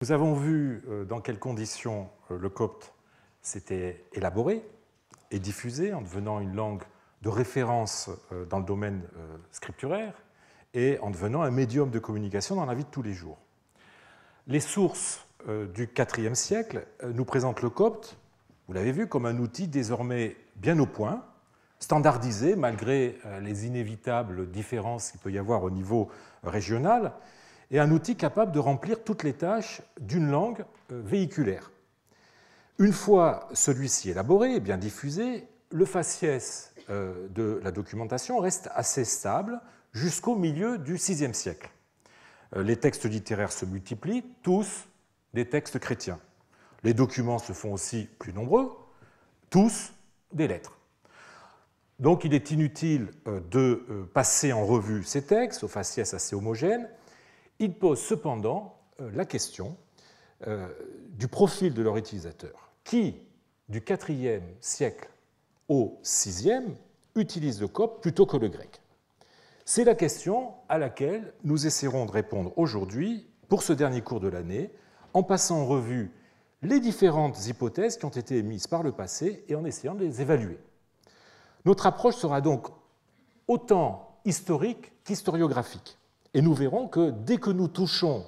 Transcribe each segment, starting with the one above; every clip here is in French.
Nous avons vu euh, dans quelles conditions euh, le copte s'était élaboré et diffusé en devenant une langue de référence euh, dans le domaine scripturaire et en devenant un médium de communication dans la vie de tous les jours. Les sources du IVe siècle nous présentent le copte, vous l'avez vu, comme un outil désormais bien au point, standardisé malgré les inévitables différences qu'il peut y avoir au niveau régional, et un outil capable de remplir toutes les tâches d'une langue euh, véhiculaire. Une fois celui-ci élaboré et bien diffusé, le faciès euh, de la documentation reste assez stable jusqu'au milieu du VIe siècle. Euh, les textes littéraires se multiplient, tous des textes chrétiens. Les documents se font aussi plus nombreux, tous des lettres. Donc il est inutile de passer en revue ces textes, au faciès assez homogène, il pose cependant euh, la question euh, du profil de leur utilisateur, qui, du IVe siècle au VIe, utilise le COP plutôt que le grec. C'est la question à laquelle nous essaierons de répondre aujourd'hui pour ce dernier cours de l'année, en passant en revue les différentes hypothèses qui ont été émises par le passé et en essayant de les évaluer. Notre approche sera donc autant historique qu'historiographique. Et nous verrons que dès que nous touchons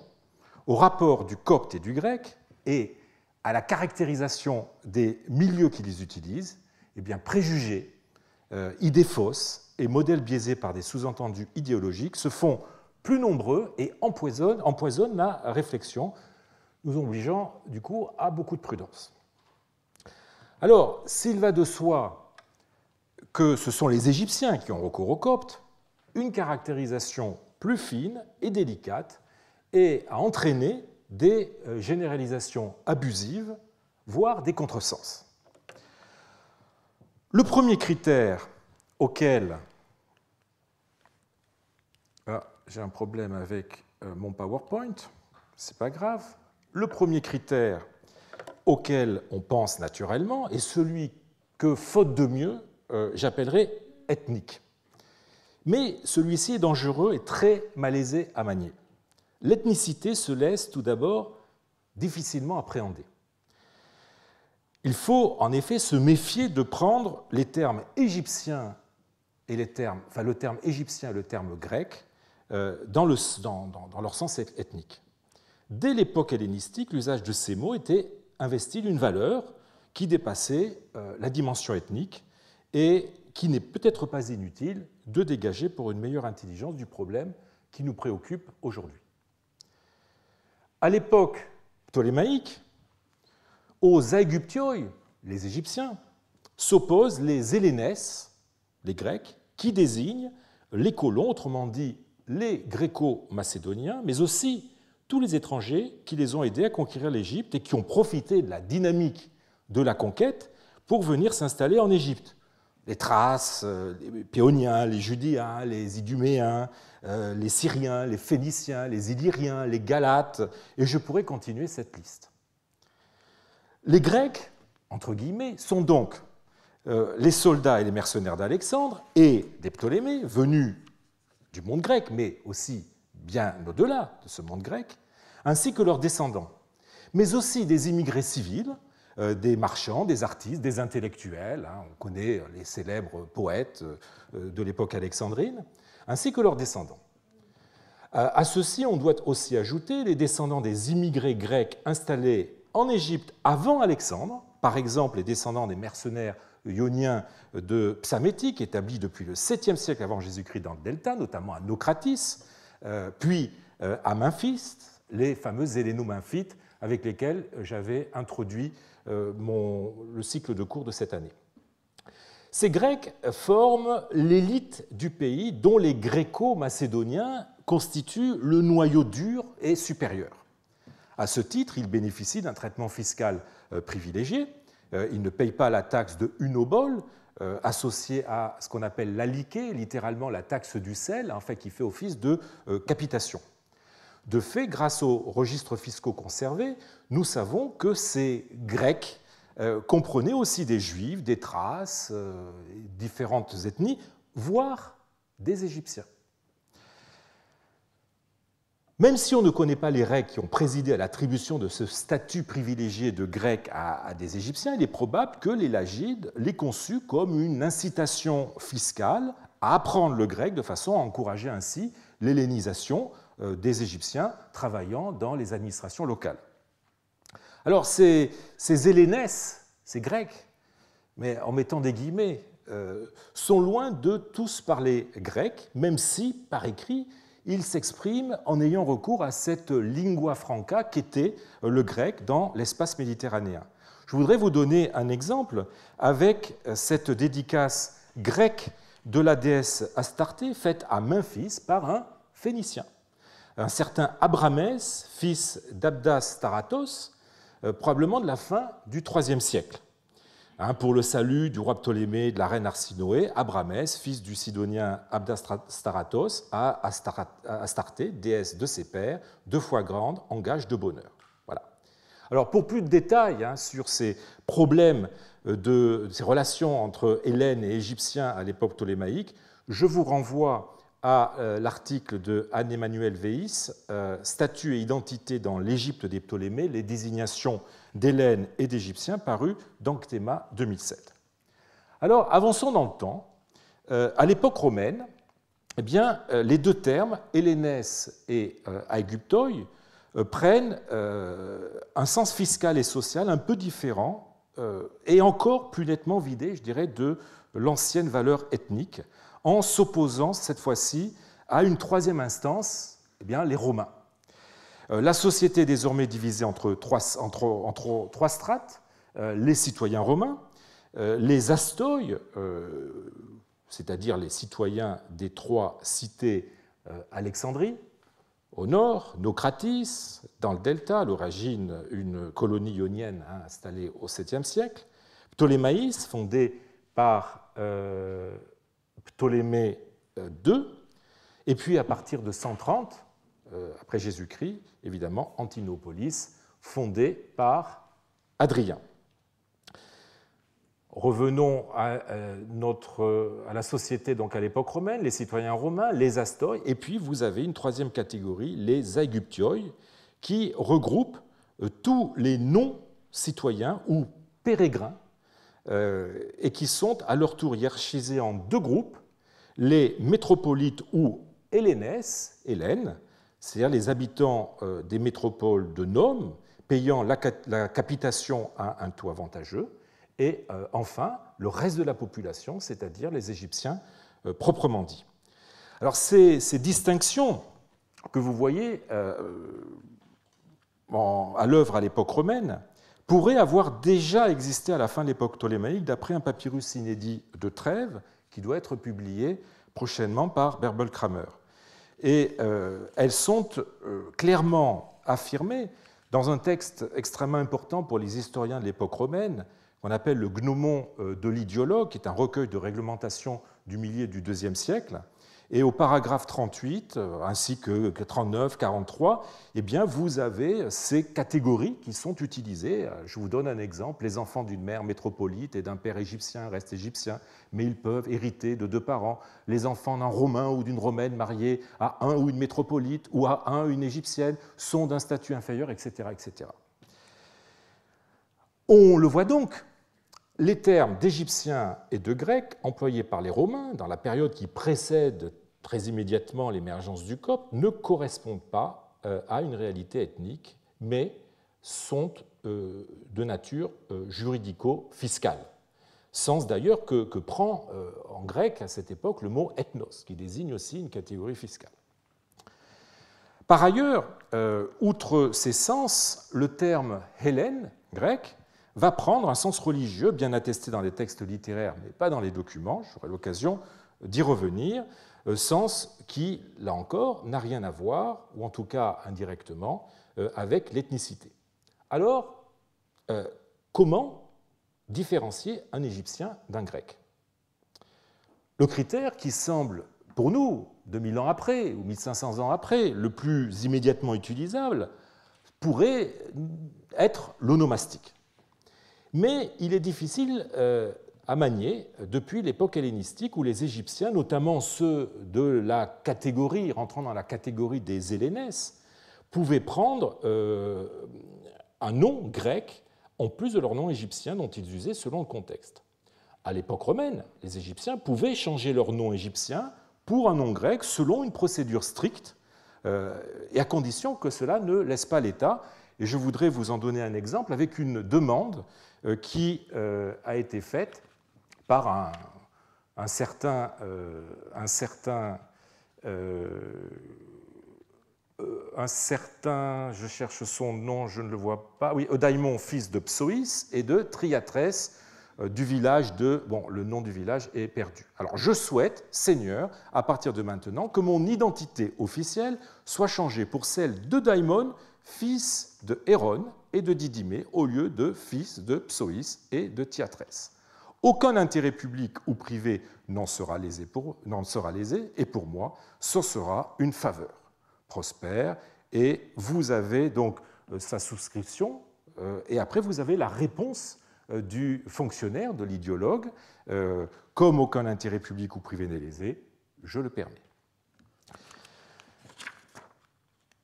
au rapport du copte et du grec et à la caractérisation des milieux qui les utilisent, eh bien, préjugés, euh, idées fausses et modèles biaisés par des sous-entendus idéologiques se font plus nombreux et empoisonnent, empoisonnent la réflexion, nous obligeant du coup à beaucoup de prudence. Alors, s'il va de soi que ce sont les Égyptiens qui ont recours aux Coptes, une caractérisation plus fine et délicate, et à entraîner des euh, généralisations abusives, voire des contresens. Le premier critère auquel... Ah, j'ai un problème avec euh, mon PowerPoint, c'est pas grave. Le premier critère auquel on pense naturellement est celui que, faute de mieux, euh, j'appellerai ethnique. Mais celui-ci est dangereux et très malaisé à manier. L'ethnicité se laisse tout d'abord difficilement appréhender. Il faut en effet se méfier de prendre les termes égyptiens et les termes, enfin le terme égyptien et le terme grec euh, dans leur sens ethnique. Dès l'époque hellénistique, l'usage de ces mots était investi d'une valeur qui dépassait euh, la dimension ethnique et qui n'est peut-être pas inutile de dégager pour une meilleure intelligence du problème qui nous préoccupe aujourd'hui. À l'époque ptolémaïque, aux Aegyptioi, les Égyptiens, s'opposent les Hélénès, les Grecs, qui désignent les colons, autrement dit les Gréco-Macédoniens, mais aussi tous les étrangers qui les ont aidés à conquérir l'Égypte et qui ont profité de la dynamique de la conquête pour venir s'installer en Égypte les Thraces, euh, les Péoniens, les Judéens, les Iduméens, euh, les Syriens, les Phéniciens, les Illyriens, les Galates, et je pourrais continuer cette liste. Les Grecs, entre guillemets, sont donc euh, les soldats et les mercenaires d'Alexandre et des Ptolémées, venus du monde grec, mais aussi bien au-delà de ce monde grec, ainsi que leurs descendants, mais aussi des immigrés civils, euh, des marchands, des artistes, des intellectuels, hein. on connaît les célèbres poètes euh, de l'époque alexandrine, ainsi que leurs descendants. À ceci, on doit aussi ajouter les descendants des immigrés grecs installés en Égypte avant Alexandre, par exemple les descendants des mercenaires ioniens de Psamétique, établis depuis le 7e siècle avant Jésus-Christ dans le delta, notamment à Nocratis, euh, puis à Memphis, les fameux Héléno-Memphites avec lesquels j'avais introduit euh, le cycle de cours de cette année. Ces Grecs forment l'élite du pays dont les Gréco-macédoniens constituent le noyau dur et supérieur. À ce titre, ils bénéficient d'un traitement fiscal euh, privilégié. Euh, ils ne payent pas la taxe de unobol, associée à ce qu'on appelle l'aliqué, littéralement la taxe du sel, en fait, qui fait office de capitation. De fait, grâce aux registres fiscaux conservés, nous savons que ces Grecs euh, comprenaient aussi des Juifs, des Thraces, euh, différentes ethnies, voire des Égyptiens. Même si on ne connaît pas les règles qui ont présidé à l'attribution de ce statut privilégié de Grec à, des Égyptiens, il est probable que les Lagides les conçu comme une incitation fiscale à apprendre le grec de façon à encourager ainsi l'hellénisation euh, des Égyptiens travaillant dans les administrations locales. Alors ces, ces Hélénès, ces Grecs, mais en mettant des guillemets, euh, sont loin de tous parler grec, même si, par écrit, ils s'expriment en ayant recours à cette lingua franca qu'était le grec dans l'espace méditerranéen. Je voudrais vous donner un exemple avec cette dédicace grecque de la déesse Astarté faite à Memphis par un Phénicien un certain Abramès, fils d'Abdas Taratos, euh, probablement de la fin du IIIe siècle. Hein, pour le salut du roi Ptolémée et de la reine Arsinoé, Abramès, fils du Sidonien Abdas Taratos, à Astarté, déesse de ses pères, deux fois grande, en gage de bonheur. Voilà. Alors pour plus de détails hein, sur ces problèmes euh, de ces relations entre Hélène et Égyptiens à l'époque ptolémaïque, je vous renvoie à euh, l'article de Anne-Emmanuel Véis, euh, Statut et identité dans l'Égypte des Ptolémées, les désignations d'Hélène et d'Égyptiens, paru dans Cthéma 2007. Alors, avançons dans le temps. Euh, à l'époque romaine, eh bien, les deux termes, Hélénès et Aegyptoi, prennent un sens fiscal et social un peu différent et encore plus nettement vidé, je dirais, de l'ancienne valeur ethnique, en s'opposant cette fois-ci à une troisième instance, eh bien, les Romains. Euh, la société est désormais divisée entre trois, entre, entre trois strates, euh, les citoyens romains, euh, les astoïs, c'est-à-dire les citoyens des trois cités Alexandrie, au nord, Nocratis, dans le delta, l'origine une colonie ionienne hein, installée au 7e siècle, Ptolémaïs, fondée par Ptolémée II, euh, et puis à partir de 130, euh, après Jésus-Christ, évidemment, Antinopolis, fondée par Adrien. Revenons à, notre, à la société donc à l'époque romaine, les citoyens romains, les astoi, et puis vous avez une troisième catégorie, les aiguptioi, qui regroupent euh, tous les non-citoyens ou pérégrins, et qui sont à leur tour hiérarchisés en deux groupes, les métropolites ou hélénès, c'est-à-dire les habitants euh, des métropoles de Nome, payant la, capitation à un taux avantageux, et euh, enfin le reste de la population, c'est-à-dire les Égyptiens euh, proprement dit. Alors ces, distinctions que vous voyez à l'œuvre à l'époque romaine pourraient avoir déjà existé à la fin de l'époque ptolémaïque, d'après un papyrus inédit de Trèves qui doit être publiée prochainement par Berbel Kramer. Et euh, elles sont euh, clairement affirmées dans un texte extrêmement important pour les historiens de l'époque romaine, qu'on appelle le Gnomon euh, de l'Idiologue, qui est un recueil de réglementations du milieu du IIe siècle, et au paragraphe 38, euh, ainsi que 39, 43, eh bien, vous avez ces catégories qui sont utilisées. Euh, je vous donne un exemple. Les enfants d'une mère métropolite et d'un père égyptien restent égyptiens, mais ils peuvent hériter de deux parents. Les enfants d'un Romain ou d'une Romaine mariés à un ou une métropolite ou à un ou une égyptienne sont d'un statut inférieur, etc. etc. On le voit donc, les termes d'égyptien et de grec employés par les Romains dans la période qui précède très immédiatement l'émergence du COP, ne correspondent pas euh, à une réalité ethnique, mais sont euh, de nature euh, juridico-fiscale. Sens d'ailleurs que, prend en grec à cette époque le mot ethnos, qui désigne aussi une catégorie fiscale. Par ailleurs, outre ces sens, le terme Hélène grec va prendre un sens religieux, bien attesté dans les textes littéraires, mais pas dans les documents. J'aurai l'occasion d'y revenir, euh, sens qui, là encore, n'a rien à voir, ou en tout cas indirectement, euh, avec l'ethnicité. Alors, euh, comment différencier un Égyptien d'un Grec Le critère qui semble, pour nous, 2000 ans après ou 1500 ans après, le plus immédiatement utilisable, pourrait être l'onomastique. Mais il est difficile à manier depuis l'époque hellénistique où les Égyptiens, notamment ceux de la catégorie, rentrant dans la catégorie des Hélénès, pouvaient prendre euh, un nom grec en plus de leur nom égyptien dont ils usaient selon le contexte. À l'époque romaine, les Égyptiens pouvaient changer leur nom égyptien pour un nom grec selon une procédure stricte, euh, et à condition que cela ne laisse pas l'État. Et je voudrais vous en donner un exemple avec une demande euh, qui a été faite par un, certain, un certain, euh, euh, euh, un certain, je cherche son nom, je ne le vois pas, oui, Odaimon, fils de Psoïs et de Triatrès du village de, bon, le nom du village est perdu. Alors je souhaite, Seigneur, à partir de maintenant, que mon identité officielle soit changée pour celle de Daimon, fils de Héron et de Didymée, au lieu de fils de Psoïs et de Tiatrès. Aucun intérêt public ou privé n'en sera, lésé et pour moi, ce sera une faveur prospère, et vous avez donc euh, sa souscription, euh, et après vous avez la réponse euh, du fonctionnaire, de l'idéologue, comme aucun intérêt public ou privé n'est lésé, je le permets.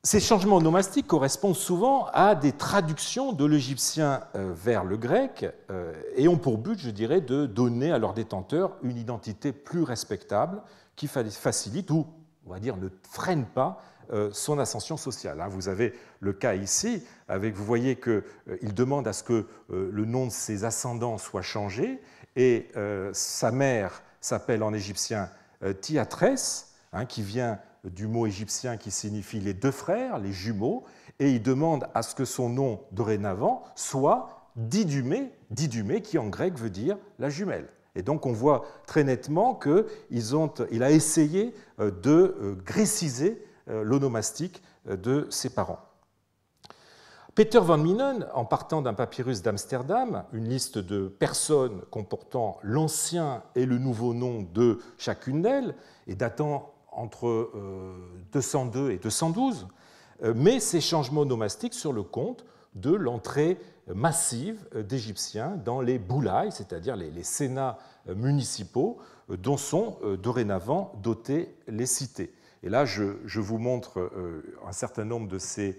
Ces changements nomastiques correspondent souvent à des traductions de l'égyptien euh, vers le grec euh, et ont pour but, je dirais, de donner à leurs détenteurs une identité plus respectable qui facilite ou, on va dire, ne freine pas euh, son ascension sociale. Hein. Vous avez le cas ici, avec, vous voyez qu'il demande à ce que le nom de ses ascendants soit changé et sa mère s'appelle en égyptien Tiatres, hein, qui vient du mot égyptien qui signifie les deux frères, les jumeaux, et il demande à ce que son nom dorénavant soit Didumé, Didumé qui en grec veut dire la jumelle. Et donc on voit très nettement il a essayé euh, de euh, gréciser euh, l'onomastique de ses parents. Peter van Minen, en partant d'un papyrus d'Amsterdam, une liste de personnes comportant l'ancien et le nouveau nom de chacune d'elles, et datant entre 202 euh, et 212, euh, mais ces changements nomastiques sur le compte de l'entrée massive euh, d'Égyptiens dans les boulaïs, c'est-à-dire les, sénats municipaux dont sont dorénavant dotées les cités. Et là, je, vous montre un certain nombre de ces,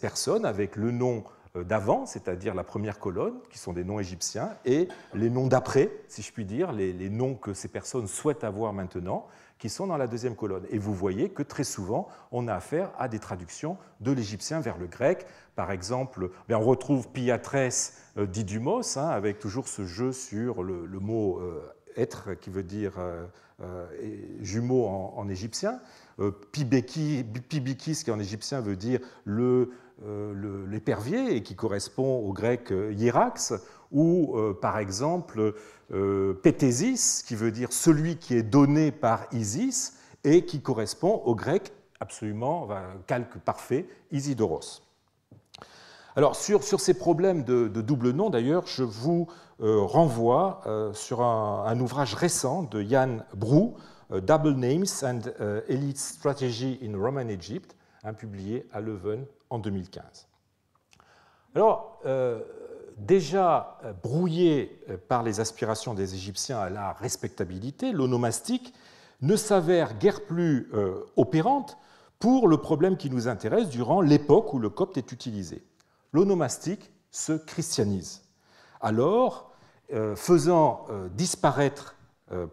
personnes avec le nom d'avant, c'est-à-dire la première colonne, qui sont des noms égyptiens, et les noms d'après, si je puis dire, les noms que ces personnes souhaitent avoir maintenant, qui sont dans la deuxième colonne. Et vous voyez que très souvent, on a affaire à des traductions de l'égyptien vers le grec. Par exemple, eh on retrouve Piatres euh, Didymos, hein, avec toujours ce jeu sur le, mot euh, être, qui veut dire euh, jumeau en, égyptien. pibikis, qui en égyptien veut dire l'épervier, et qui correspond au grec hierax ou euh, par exemple euh, Pétésis, qui veut dire celui qui est donné par Isis et qui correspond au grec absolument, calque parfait, Isidoros. Alors sur, sur ces problèmes de, double nom, d'ailleurs, je vous euh, renvoie euh, sur un, ouvrage récent de Yann Brou, Double Names and Elite Strategy in Roman Egypt, hein, publié à Leuven en 2015. Alors, déjà euh, brouillé euh, par les aspirations des Égyptiens à la respectabilité, l'onomastique ne s'avère guère plus euh, opérante pour le problème qui nous intéresse durant l'époque où le copte est utilisé. L'onomastique se christianise. Alors, faisant disparaître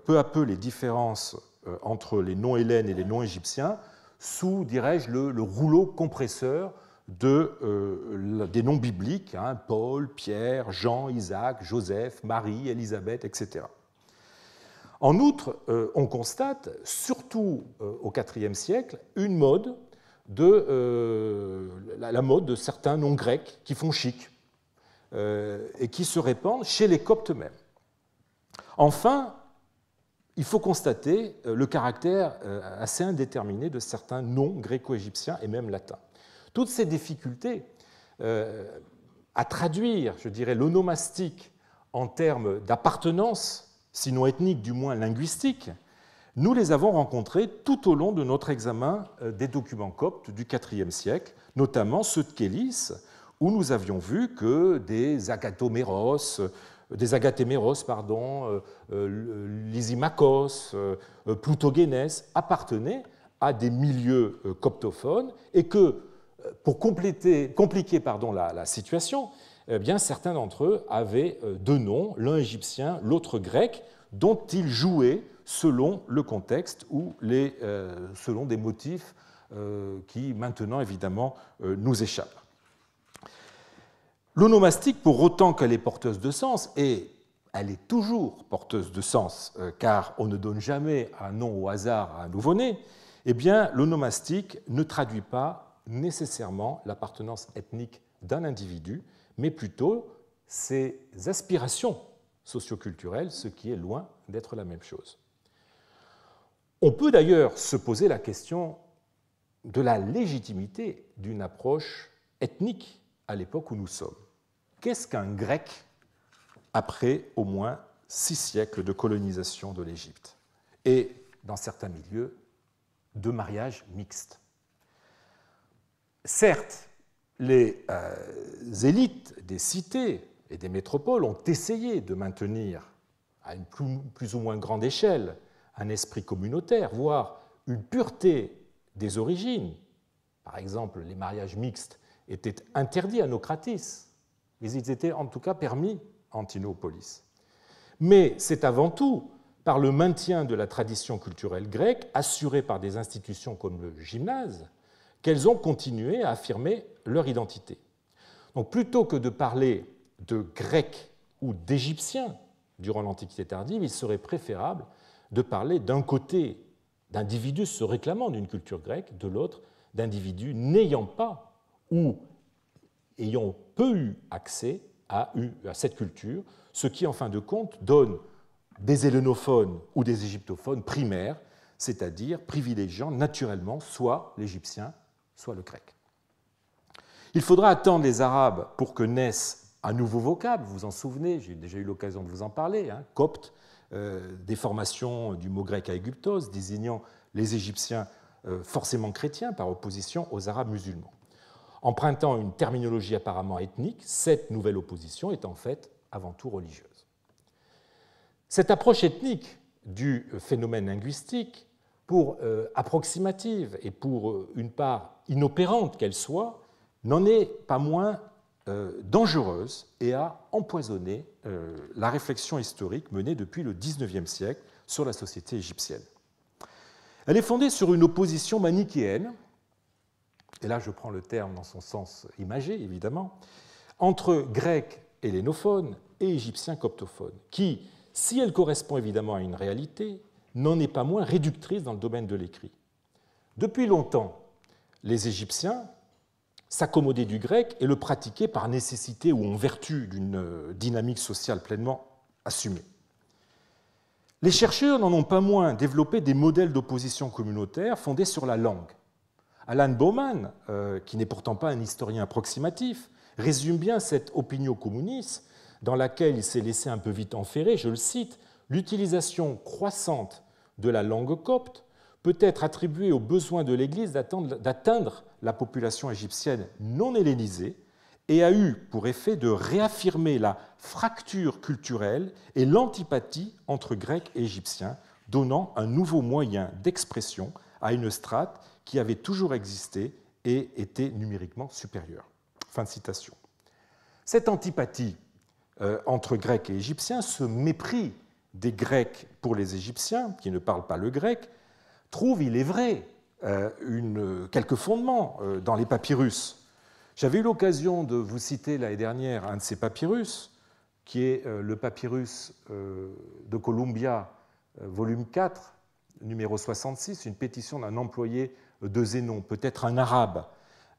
peu à peu les différences entre les non-hélènes et les non-égyptiens, sous, dirais-je, le rouleau compresseur de, euh, des noms bibliques, hein, Paul, Pierre, Jean, Isaac, Joseph, Marie, Élisabeth, etc. En outre, euh, on constate, surtout euh, au IVe siècle, une mode de la, mode de certains noms grecs qui font chic et qui se répandent chez les Coptes mêmes. Enfin, il faut constater le caractère assez indéterminé de certains noms gréco-égyptiens et même latins toutes ces difficultés euh, à traduire, je dirais, l'onomastique en termes d'appartenance, sinon ethnique, du moins linguistique, nous les avons rencontrées tout au long de notre examen euh, des documents coptes du IVe siècle, notamment ceux de Kélis, où nous avions vu que des agathoméros, euh, des agathéméros, pardon, lysimachos, plutogénès appartenaient à des milieux coptophones et que pour compliquer la, situation, eh bien, certains d'entre eux avaient euh, deux noms, l'un égyptien, l'autre grec, dont ils jouaient selon le contexte ou euh, selon des motifs euh, qui maintenant évidemment nous échappent. L'onomastique, pour autant qu'elle est porteuse de sens, et elle est toujours porteuse de sens, car on ne donne jamais un nom au hasard à un nouveau-né, eh bien l'onomastique ne traduit pas nécessairement l'appartenance ethnique d'un individu, mais plutôt ses aspirations socioculturelles, ce qui est loin d'être la même chose. On peut d'ailleurs se poser la question de la légitimité d'une approche ethnique à l'époque où nous sommes. Qu'est-ce qu'un grec après au moins six siècles de colonisation de l'Égypte et, dans certains milieux, de mariages mixtes Certes, les euh, élites des cités et des métropoles ont essayé de maintenir à une plus, plus ou moins grande échelle un esprit communautaire, voire une pureté des origines. Par exemple, les mariages mixtes étaient interdits à Nocratis, mais ils étaient en tout cas permis à Antinopolis. Mais c'est avant tout par le maintien de la tradition culturelle grecque, assurée par des institutions comme le gymnase, qu'elles ont continué à affirmer leur identité. Donc plutôt que de parler de Grecs ou d'Égyptiens durant l'Antiquité tardive, il serait préférable de parler d'un côté d'individus se réclamant d'une culture grecque, de l'autre d'individus n'ayant pas ou ayant peu eu accès à, cette culture, ce qui en fin de compte donne des hellénophones ou des égyptophones primaires, c'est-à-dire privilégiant naturellement soit l'égyptien, soit le grec. Il faudra attendre les Arabes pour que naisse un nouveau vocable, vous vous en souvenez, j'ai déjà eu l'occasion de vous en parler, hein, copte, euh, déformation du mot grec à égyptos, désignant les Égyptiens euh, forcément chrétiens par opposition aux Arabes musulmans. Empruntant une terminologie apparemment ethnique, cette nouvelle opposition est en fait avant tout religieuse. Cette approche ethnique du phénomène linguistique pour euh, approximative et pour euh, une part inopérante qu'elle soit, n'en est pas moins euh, dangereuse et a empoisonné la réflexion historique menée depuis le XIXe siècle sur la société égyptienne. Elle est fondée sur une opposition manichéenne, et là je prends le terme dans son sens imagé évidemment, entre grecs hellénophones et égyptiens coptophones, qui, si elle correspond évidemment à une réalité, n'en est pas moins réductrice dans le domaine de l'écrit. Depuis longtemps, les Égyptiens s'accommodaient du grec et le pratiquaient par nécessité ou en vertu d'une euh, dynamique sociale pleinement assumée. Les chercheurs n'en ont pas moins développé des modèles d'opposition communautaire fondés sur la langue. Alan Bowman, euh, qui n'est pourtant pas un historien approximatif, résume bien cette opinion communiste dans laquelle il s'est laissé un peu vite enferrer, je le cite, l'utilisation croissante de la langue copte peut être attribué au besoin de l'Église d'atteindre la population égyptienne non hellénisée et a eu pour effet de réaffirmer la fracture culturelle et l'antipathie entre Grecs et Égyptiens, donnant un nouveau moyen d'expression à une strate qui avait toujours existé et était numériquement supérieure. Fin de citation. Cette antipathie euh, entre Grecs et Égyptiens, se mépris des Grecs pour les Égyptiens, qui ne parlent pas le grec, trouve, il est vrai, euh, quelques fondements euh, dans les papyrus. J'avais eu l'occasion de vous citer l'année dernière un de ces papyrus, qui est euh, le papyrus de Columbia, volume 4, numéro 66, une pétition d'un employé de Zénon, peut-être un arabe,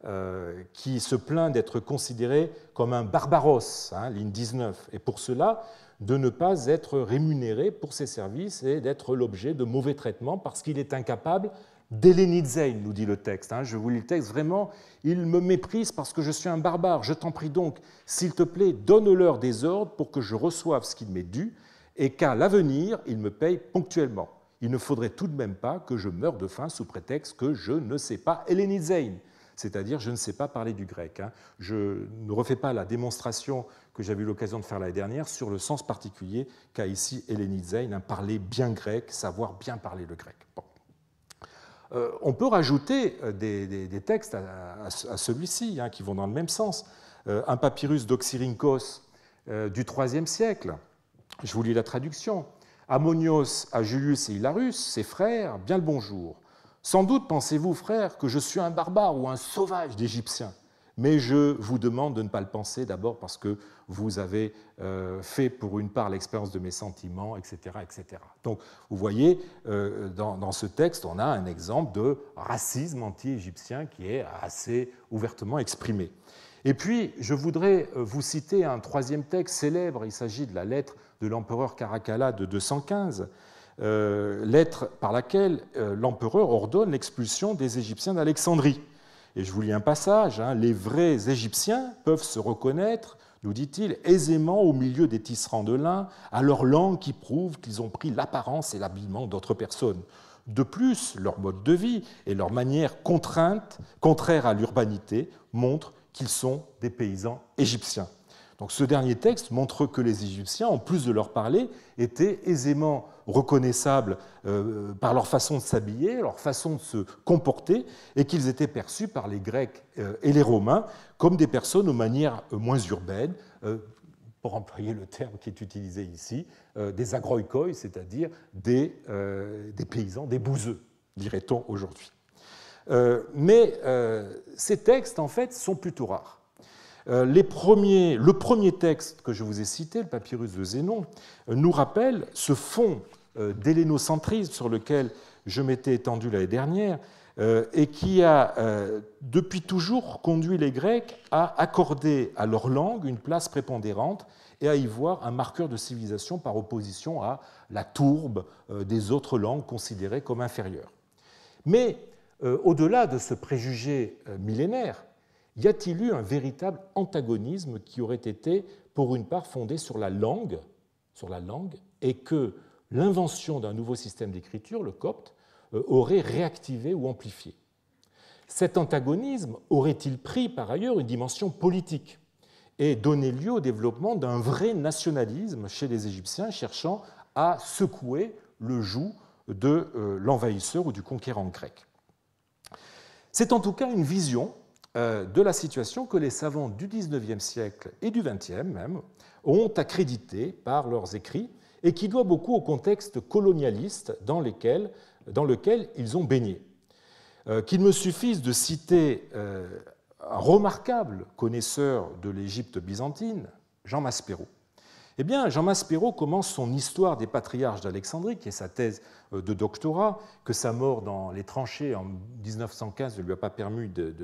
euh, qui se plaint d'être considéré comme un barbaros, hein, ligne 19, et pour cela de ne pas être rémunéré pour ses services et d'être l'objet de mauvais traitements parce qu'il est incapable d'héléniser, nous dit le texte. Hein. je vous lis le texte, vraiment, il me méprise parce que je suis un barbare, je t'en prie donc, s'il te plaît, donne-leur des ordres pour que je reçoive ce qu'il m'est dû et qu'à l'avenir, il me paye ponctuellement. Il ne faudrait tout de même pas que je meure de faim sous prétexte que je ne sais pas Héléniser c'est-à-dire je ne sais pas parler du grec. Hein. Je ne refais pas la démonstration que j'avais eu l'occasion de faire l'année dernière sur le sens particulier qu'a ici Hélène hein, parler bien grec, savoir bien parler le grec. Euh, on peut rajouter euh, des, textes à, celui-ci hein, qui vont dans le même sens. Euh, un papyrus d'Oxyrhynchos du IIIe siècle, je vous lis la traduction. Ammonios à Julius et Hilarus, ses frères, bien le bonjour. Sans doute pensez-vous, frère, que je suis un barbare ou un sauvage d'égyptien, mais je vous demande de ne pas le penser d'abord parce que vous avez euh, fait pour une part l'expérience de mes sentiments, etc. etc. Donc vous voyez, euh, dans, dans, ce texte, on a un exemple de racisme anti-égyptien qui est assez ouvertement exprimé. Et puis, je voudrais euh, vous citer un troisième texte célèbre, il s'agit de la lettre de l'empereur Caracalla de 215. Euh, lettre par laquelle euh, l'empereur ordonne l'expulsion des Égyptiens d'Alexandrie. Et je vous lis un passage, hein. les vrais Égyptiens peuvent se reconnaître, nous dit-il, aisément au milieu des tisserands de lin, à leur langue qui prouve qu'ils ont pris l'apparence et l'habillement d'autres personnes. De plus, leur mode de vie et leur manière contrainte, contraire à l'urbanité montrent qu'ils sont des paysans égyptiens ce dernier texte montre que les Égyptiens, en plus de leur parler, étaient aisément reconnaissables euh, par leur façon de s'habiller, leur façon de se comporter, et qu'ils étaient perçus par les Grecs euh, et les Romains comme des personnes aux manières euh, moins urbaines, pour employer le terme qui est utilisé ici, des agroïkoï, c'est-à-dire des, paysans, des bouseux, dirait-on aujourd'hui. mais ces textes, en fait, sont plutôt rares. Euh, le premier texte que je vous ai cité, le papyrus de Zénon, euh, nous rappelle ce fond euh, d'hélénocentrisme sur lequel je m'étais étendu l'année dernière et qui a depuis toujours conduit les Grecs à accorder à leur langue une place prépondérante et à y voir un marqueur de civilisation par opposition à la tourbe des autres langues considérées comme inférieures. Mais au-delà de ce préjugé millénaire, y a-t-il eu un véritable antagonisme qui aurait été, pour une part, fondé sur la langue, sur la langue et que l'invention d'un nouveau système d'écriture, le copte, euh, aurait réactivé ou amplifié Cet antagonisme aurait-il pris, par ailleurs, une dimension politique et donné lieu au développement d'un vrai nationalisme chez les Égyptiens cherchant à secouer le joug de euh, l'envahisseur ou du conquérant grec. C'est en tout cas une vision euh, de la situation que les savants du XIXe siècle et du XXe même ont accrédité par leurs écrits et qui doit beaucoup au contexte colonialiste dans, dans lequel ils ont baigné. Euh, qu'il me suffise de citer euh, un remarquable connaisseur de l'Égypte byzantine, Jean Maspero, eh bien, Jean Maspero commence son Histoire des patriarches d'Alexandrie, qui est sa thèse euh, de doctorat, que sa mort dans les tranchées en 1915 ne lui a pas permis de,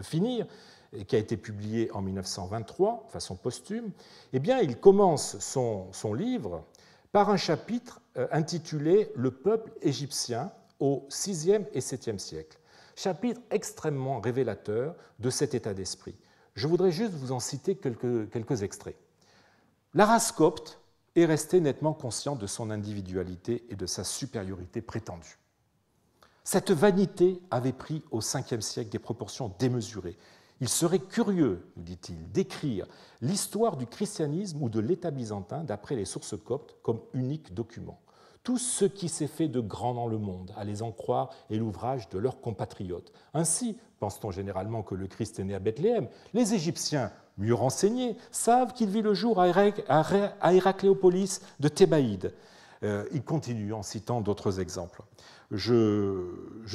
finir, et qui a été publiée en 1923, façon posthume. Eh bien, il commence son, livre par un chapitre euh, intitulé Le peuple égyptien au VIe et VIIe siècle, chapitre extrêmement révélateur de cet état d'esprit. Je voudrais juste vous en citer quelques extraits. La race copte est restée nettement consciente de son individualité et de sa supériorité prétendue. Cette vanité avait pris au Ve siècle des proportions démesurées. Il serait curieux, nous dit-il, d'écrire l'histoire du christianisme ou de l'État byzantin d'après les sources coptes comme unique document. Tout ce qui s'est fait de grand dans le monde, à les en croire, est l'ouvrage de leurs compatriotes. Ainsi, pense-t-on généralement que le Christ est né à Bethléem, les Égyptiens mieux renseignés, savent qu'il vit le jour à Héracléopolis de Thébaïde. Euh, il continue en citant d'autres exemples. Je,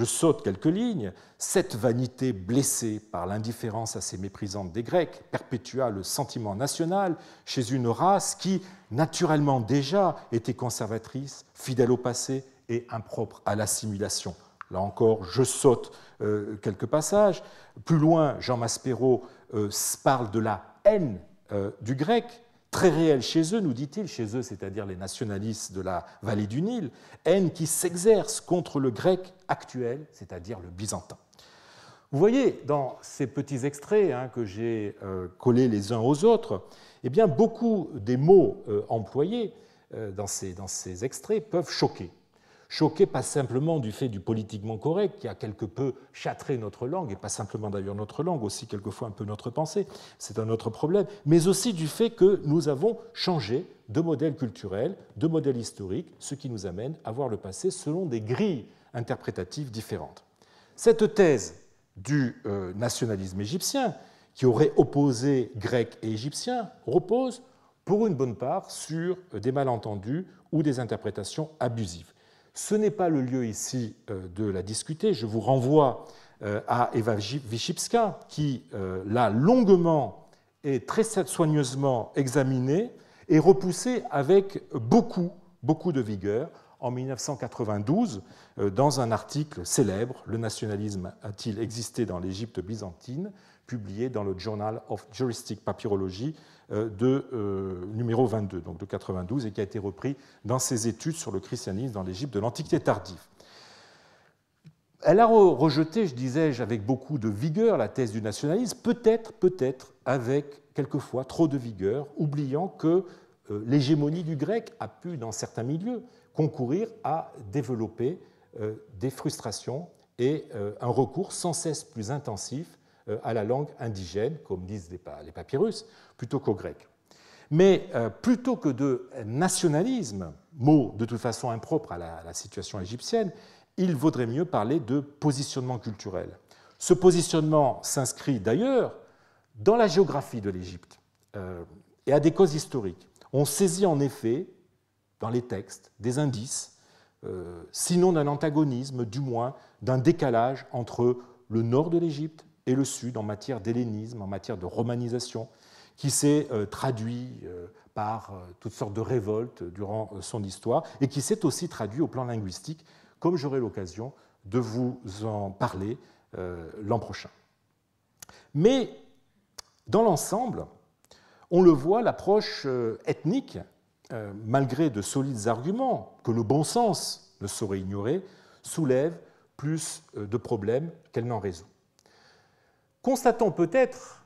saute quelques lignes. Cette vanité blessée par l'indifférence assez méprisante des Grecs perpétua le sentiment national chez une race qui, naturellement déjà, était conservatrice, fidèle au passé et impropre à l'assimilation. Là encore, je saute euh, quelques passages. Plus loin, Jean Maspero euh, parle de la haine euh, du grec, très réelle chez eux, nous dit-il, chez eux, c'est-à-dire les nationalistes de la vallée du Nil, haine qui s'exerce contre le grec actuel, c'est-à-dire le byzantin. Vous voyez, dans ces petits extraits hein, que j'ai euh, collés les uns aux autres, eh bien, beaucoup des mots employés dans ces extraits peuvent choquer. Choqué pas simplement du fait du politiquement correct qui a quelque peu châtré notre langue, et pas simplement d'ailleurs notre langue, aussi quelquefois un peu notre pensée, c'est un autre problème, mais aussi du fait que nous avons changé de modèle culturel, de modèle historique, ce qui nous amène à voir le passé selon des grilles interprétatives différentes. Cette thèse du euh, nationalisme égyptien, qui aurait opposé grecs et égyptiens, repose pour une bonne part sur des malentendus ou des interprétations abusives. Ce n'est pas le lieu ici euh, de la discuter. Je vous renvoie euh, à Eva Wyszybska, qui euh, l'a longuement et très soigneusement examinée et repoussée avec beaucoup, beaucoup de vigueur en 1992 dans un article célèbre, Le nationalisme a-t-il existé dans l'Égypte byzantine, publié dans le Journal of Juristic Papyrology euh, de, euh, numéro 22, donc de 92, et qui a été repris dans ses études sur le christianisme dans l'Égypte de l'Antiquité tardive. Elle a rejeté, je disais avec beaucoup de vigueur la thèse du nationalisme, peut-être, peut-être avec quelquefois trop de vigueur, oubliant que euh, l'hégémonie du grec a pu, dans certains milieux, concourir à développer des frustrations et un recours sans cesse plus intensif à la langue indigène, comme disent les papyrus, plutôt qu'au grec. Mais euh, plutôt que de nationalisme, mot de toute façon impropre à la, situation égyptienne, il vaudrait mieux parler de positionnement culturel. Ce positionnement s'inscrit d'ailleurs dans la géographie de l'Égypte euh, et a des causes historiques. On saisit en effet, dans les textes, des indices, euh, sinon d'un antagonisme, du moins d'un décalage entre le nord de l'Égypte et le sud en matière d'hellénisme, en matière de romanisation, qui s'est euh, traduit euh, par euh, toutes sortes de révoltes durant son histoire et qui s'est aussi traduit au plan linguistique, comme j'aurai l'occasion de vous en parler l'an prochain. Mais dans l'ensemble, on le voit, l'approche ethnique, malgré de solides arguments que le bon sens ne saurait ignorer, soulève plus de problèmes qu'elle n'en résout. Constatons peut-être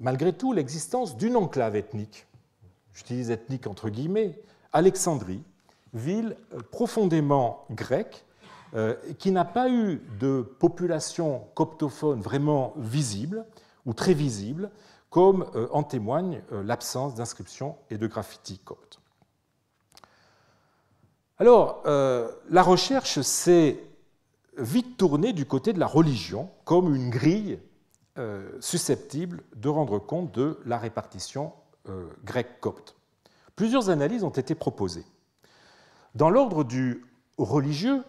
malgré tout l'existence d'une enclave ethnique, j'utilise ethnique entre guillemets, Alexandrie, ville euh, profondément grecque, euh, qui n'a pas eu de population coptophone vraiment visible ou très visible, comme euh, en témoigne l'absence d'inscriptions et de graffitis coptes. Alors, la recherche s'est vite tournée du côté de la religion, comme une grille euh, susceptibles de rendre compte de la répartition grec euh, grecque-copte. Plusieurs analyses ont été proposées. Dans l'ordre du religieux,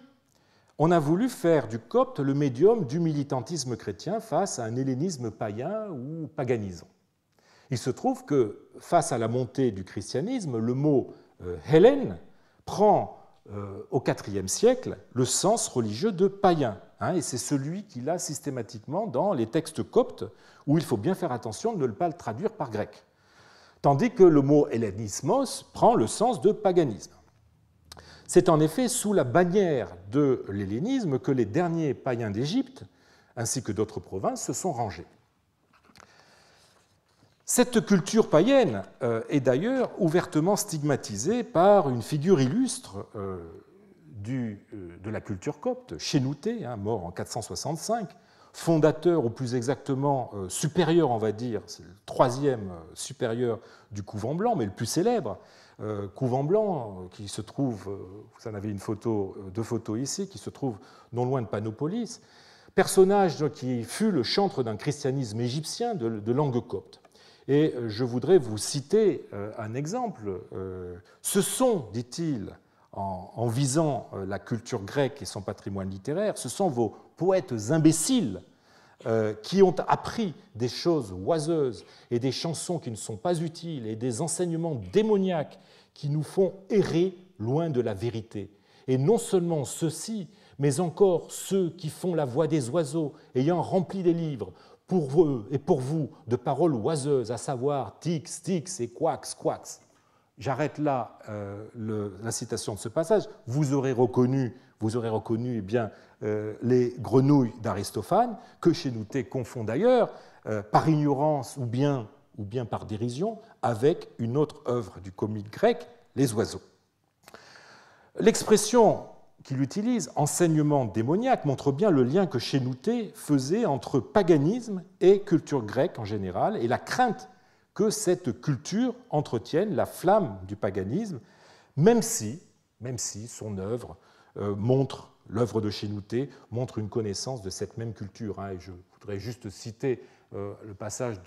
on a voulu faire du copte le médium du militantisme chrétien face à un hellénisme païen ou paganisant. Il se trouve que, face à la montée du christianisme, le mot hellène euh, prend au IVe siècle le sens religieux de païen, Hein, et c'est celui qu'il a systématiquement dans les textes coptes, où il faut bien faire attention de ne pas le traduire par grec. Tandis que le mot hellénismos prend le sens de paganisme. C'est en effet sous la bannière de l'hellénisme que les derniers païens d'Égypte, ainsi que d'autres provinces, se sont rangés. Cette culture païenne euh, est d'ailleurs ouvertement stigmatisée par une figure illustre euh, euh, de la culture copte, Chénouté, hein, mort en 465, fondateur, ou plus exactement euh, supérieur, on va dire, c'est le troisième euh, supérieur du couvent blanc, mais le plus célèbre, couvent blanc, qui se trouve, vous en avez une photo, deux photos ici, qui se trouve non loin de Panopolis, personnage qui fut le chantre d'un christianisme égyptien de langue copte. Et je voudrais vous citer un exemple. Ce sont, dit-il, en, visant euh, la culture grecque et son patrimoine littéraire, ce sont vos poètes imbéciles euh, qui ont appris des choses oiseuses et des chansons qui ne sont pas utiles et des enseignements démoniaques qui nous font errer loin de la vérité. Et non seulement ceux-ci, mais encore ceux qui font la voix des oiseaux, ayant rempli des livres pour eux et pour vous de paroles oiseuses, à savoir tix, tix et quax, quax. J'arrête là euh, la citation de ce passage. Vous aurez reconnu, vous aurez reconnu eh bien, euh, les grenouilles d'Aristophane, que Chénouté confond d'ailleurs, euh, par ignorance ou bien, ou bien par dérision, avec une autre œuvre du comique grec, Les oiseaux. L'expression qu'il utilise, enseignement démoniaque, montre bien le lien que Chénouté faisait entre paganisme et culture grecque en général, et la crainte que cette culture entretienne la flamme du paganisme, même si, même si son œuvre euh, montre, l'œuvre de Chénouté montre une connaissance de cette même culture. Hein. et je voudrais juste citer euh, le passage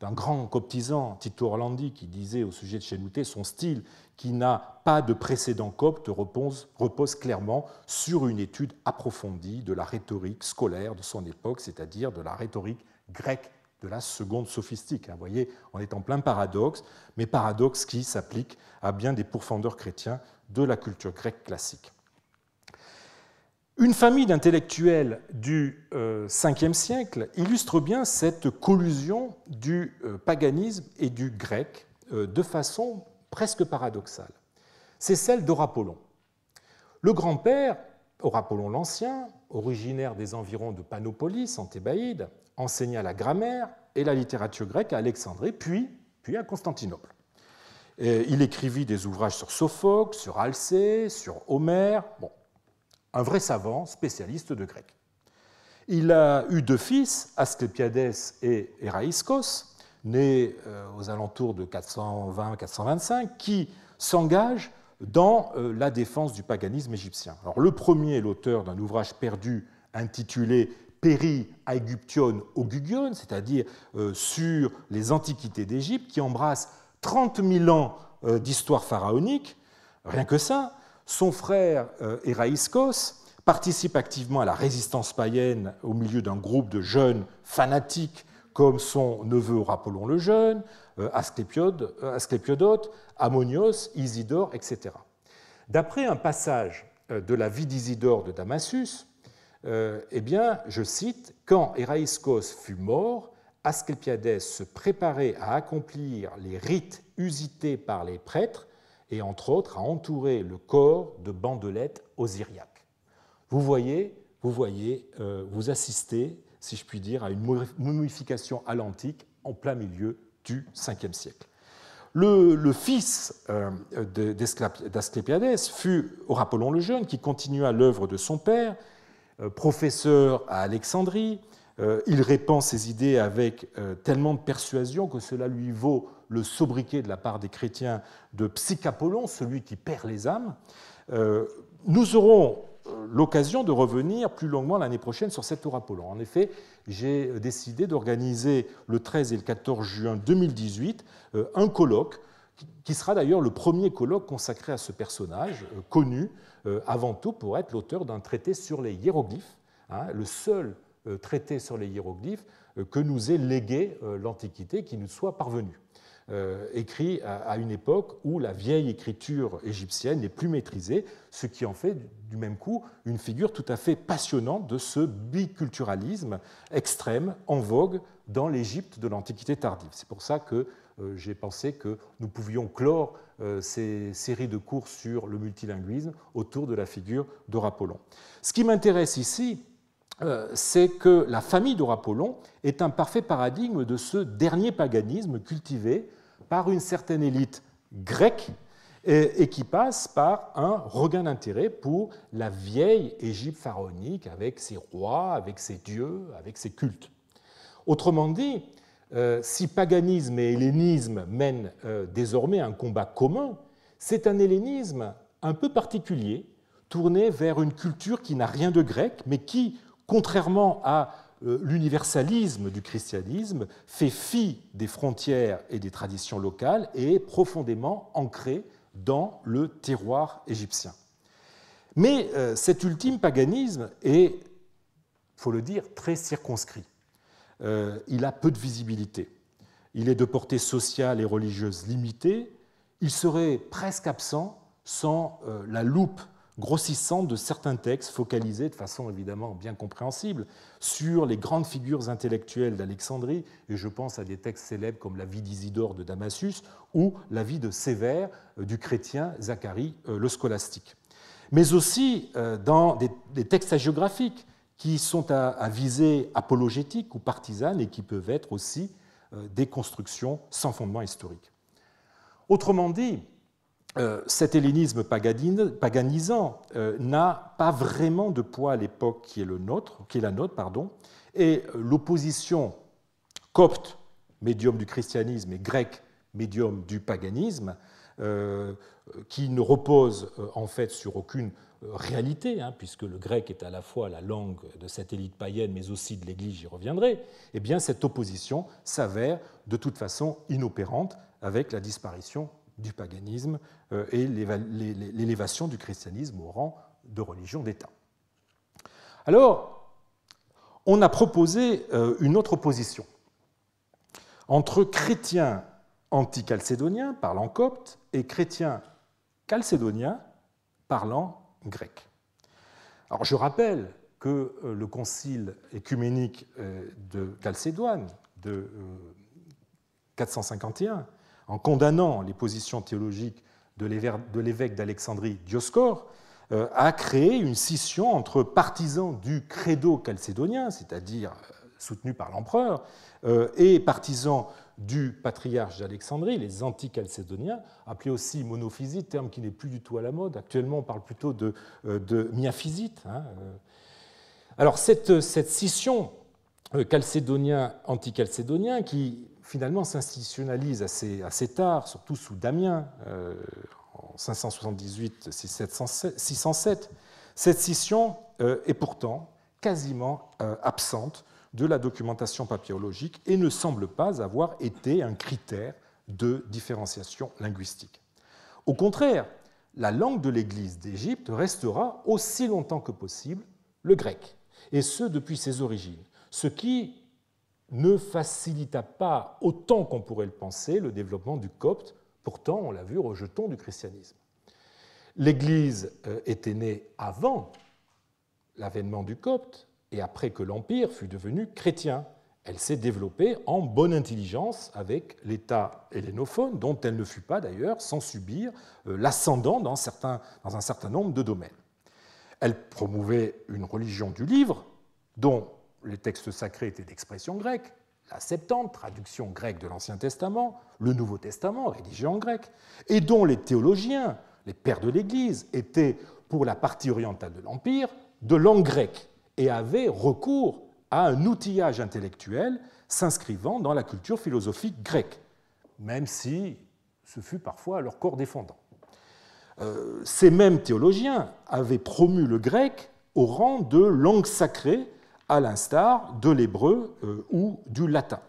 d'un grand coptisant, Tito Orlandi, qui disait au sujet de Chénouté, son style, qui n'a pas de précédent copte, repose, repose, clairement sur une étude approfondie de la rhétorique scolaire de son époque, c'est-à-dire de la rhétorique grecque de la seconde sophistique. Hein. Vous voyez, on est en plein paradoxe, mais paradoxe qui s'applique à bien des pourfendeurs chrétiens de la culture grecque classique. Une famille d'intellectuels du 5e euh, siècle illustre bien cette collusion du euh, paganisme et du grec euh, de façon presque paradoxale. C'est celle d'Orapolon. Le grand-père Apollon l'Ancien, originaire des environs de Panopolis en Thébaïde, enseigna la grammaire et la littérature grecque à Alexandrie, puis, puis à Constantinople. il écrivit des ouvrages sur Sophocle, sur Alcée, sur Homère, bon, un vrai savant spécialiste de grec. Il a eu deux fils, Asclepiades et Eraïskos, nés euh, aux alentours de 420-425, qui s'engagent dans euh, la défense du paganisme égyptien. Alors, le premier est l'auteur d'un ouvrage perdu intitulé Peri au Ogugion, c'est-à-dire euh, sur les antiquités d'Égypte, qui embrasse 30 000 ans euh, d'histoire pharaonique, rien que ça. Son frère Eraïskos participe activement à la résistance païenne au milieu d'un groupe de jeunes fanatiques comme son neveu Rapollon le Jeune. Euh, Asclépiodote, euh, Ammonios, Isidore, etc. D'après un passage euh, de la vie d'Isidore de Damasus, eh bien, je cite, Quand Héraïskos fut mort, Asclepiades se préparait à accomplir les rites usités par les prêtres et entre autres à entourer le corps de bandelettes osiriaques. Vous voyez, vous voyez, vous assistez, si je puis dire, à une momification à en plein milieu du 5e siècle. Le, fils euh, d'Asclépiades fut Orapolon le Jeune, qui continua l'œuvre de son père, euh, professeur à Alexandrie. Euh, il répand ses idées avec tellement de persuasion que cela lui vaut le sobriquet de la part des chrétiens de Psychapollon, celui qui perd les âmes. nous aurons l'occasion de revenir plus longuement l'année prochaine sur cet aura Apollon. En effet, j'ai décidé d'organiser le 13 et le 14 juin 2018 euh, un colloque qui sera d'ailleurs le premier colloque consacré à ce personnage, euh, connu euh, avant tout pour être l'auteur d'un traité sur les hiéroglyphes, hein, le seul traité sur les hiéroglyphes que nous ait légué l'Antiquité qui nous soit parvenu. Euh, écrit à, une époque où la vieille écriture égyptienne n'est plus maîtrisée, ce qui en fait du même coup une figure tout à fait passionnante de ce biculturalisme extrême en vogue dans l'Égypte de l'Antiquité tardive. C'est pour ça que euh, j'ai pensé que nous pouvions clore euh, ces séries de cours sur le multilinguisme autour de la figure d'Orapolon. Ce qui m'intéresse ici, euh, c'est que la famille d'Aurapollon est un parfait paradigme de ce dernier paganisme cultivé par une certaine élite grecque et, qui passe par un regain d'intérêt pour la vieille Égypte pharaonique avec ses rois, avec ses dieux, avec ses cultes. Autrement dit, euh, si paganisme et hellénisme mènent euh, désormais un combat commun, c'est un hellénisme un peu particulier, tourné vers une culture qui n'a rien de grec, mais qui, contrairement à euh, l'universalisme du christianisme, fait fi des frontières et des traditions locales et est profondément ancré dans le terroir égyptien. Mais euh, cet ultime paganisme est, faut le dire, très circonscrit. Euh, il a peu de visibilité. Il est de portée sociale et religieuse limitée. Il serait presque absent sans la loupe grossissante de certains textes focalisés de façon évidemment bien compréhensible sur les grandes figures intellectuelles d'Alexandrie, et je pense à des textes célèbres comme la vie d'Isidore de Damasus ou la vie de Sévère euh, du chrétien Zacharie euh, le scolastique. Mais aussi euh, dans des textes hagiographiques qui sont à visée apologétique ou partisane et qui peuvent être aussi des constructions sans fondement historique. Autrement dit, euh, cet hellénisme paganisant euh, n'a pas vraiment de poids à l'époque qui est, le nôtre, qui est la nôtre, pardon, et euh, l'opposition copte, médium du christianisme, et grec, médium du paganisme, qui ne repose en fait sur aucune réalité, hein, puisque le grec est à la fois la langue de cette élite païenne, mais aussi de l'Église, j'y reviendrai, et eh bien cette opposition s'avère de toute façon inopérante avec la disparition du paganisme euh, et l'élévation du christianisme au rang de religion d'État. Alors, on a proposé euh, une autre opposition entre chrétiens anticalcédoniens parlant copte et chrétiens calcédoniens parlant grec. Alors je rappelle que euh, le concile écuménique de Calcédoine de 451 en condamnant les positions théologiques de l'évêque d'Alexandrie Dioscor, euh, a créé une scission entre partisans du credo chalcédonien, c'est-à-dire euh, soutenu par l'empereur, euh, et partisans du patriarche d'Alexandrie, les anti anti-chalcédoniens, appelés aussi monophysites, terme qui n'est plus du tout à la mode. Actuellement, on parle plutôt de, de hein, Alors, cette, scission chalcédonien chalcédonien qui finalement s'institutionnalise assez, assez, tard, surtout sous Damien, euh, en 578-607. Cette scission euh, est pourtant quasiment euh, absente de la documentation papyrologique et ne semble pas avoir été un critère de différenciation linguistique. Au contraire, la langue de l'Église d'Égypte restera aussi longtemps que possible le grec, et ce depuis ses origines, ce qui ne facilita pas autant qu'on pourrait le penser le développement du copte, pourtant on l'a vu rejeton du christianisme. L'Église euh, était née avant l'avènement du copte et après que l'Empire fut devenu chrétien. Elle s'est développée en bonne intelligence avec l'État hellénophone, dont elle ne fut pas d'ailleurs sans subir euh, l'ascendant dans, dans un certain nombre de domaines. Elle promouvait une religion du livre, dont les textes sacrés étaient d'expression grecque, la Septante, traduction grecque de l'Ancien Testament, le Nouveau Testament, rédigé en grec, et dont les théologiens, les pères de l'Église, étaient, pour la partie orientale de l'Empire, de langue grecque et avaient recours à un outillage intellectuel s'inscrivant dans la culture philosophique grecque, même si ce fut parfois leur corps défendant. Euh, ces mêmes théologiens avaient promu le grec au rang de langue sacrée à l'instar de l'hébreu euh, ou du latin.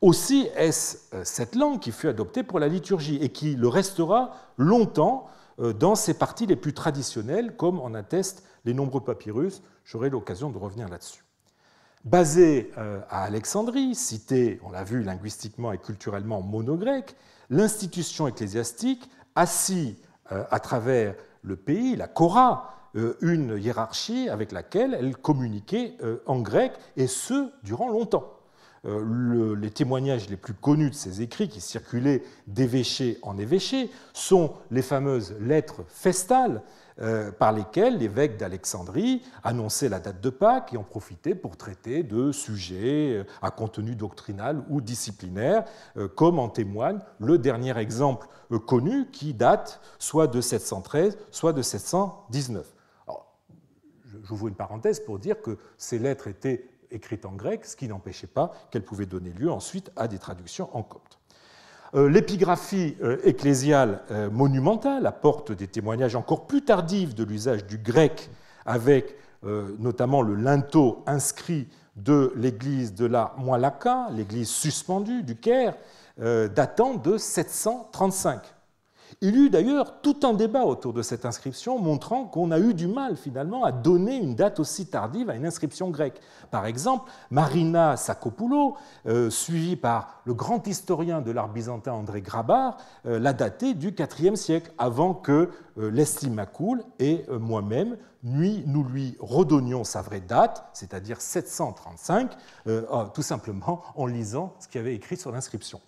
Aussi est-ce euh, cette langue qui fut adoptée pour la liturgie et qui le restera longtemps euh, dans ses parties les plus traditionnelles, comme en attestent les nombreux papyrus. J'aurai l'occasion de revenir là-dessus. Basée à Alexandrie, citée, on l'a vu, linguistiquement et culturellement monogrec, l'institution ecclésiastique, assise à travers le pays, la Cora, euh, une hiérarchie avec laquelle elle communiquait euh, en grec, et ce, durant longtemps. Euh, les témoignages les plus connus de ces écrits qui circulaient d'évêché en évêché sont les fameuses lettres festales par lesquelles l'évêque d'Alexandrie annonçait la date de Pâques et en profitait pour traiter de sujets à contenu doctrinal ou disciplinaire, comme en témoigne le dernier exemple connu qui date soit de 713, soit de 719 j'ouvre une parenthèse pour dire que ces lettres étaient écrites en grec, ce qui n'empêchait pas qu'elles pouvaient donner lieu ensuite à des traductions en copte. Euh, l'épigraphie euh, ecclésiale euh, monumentale apporte des témoignages encore plus tardifs de l'usage du grec avec notamment le linteau inscrit de l'église de la Moilaka, l'église suspendue du Caire, datant de 735. Il y eut d'ailleurs tout un débat autour de cette inscription montrant qu'on a eu du mal finalement à donner une date aussi tardive à une inscription grecque. Par exemple, Marina Sakopoulou, euh, suivie par le grand historien de l'art byzantin André Grabar, euh, l'a datée du IVe siècle, avant que euh, et euh, moi-même nous lui redonnions sa vraie date, c'est-à-dire 735, tout simplement en lisant ce qu'il avait écrit sur l'inscription.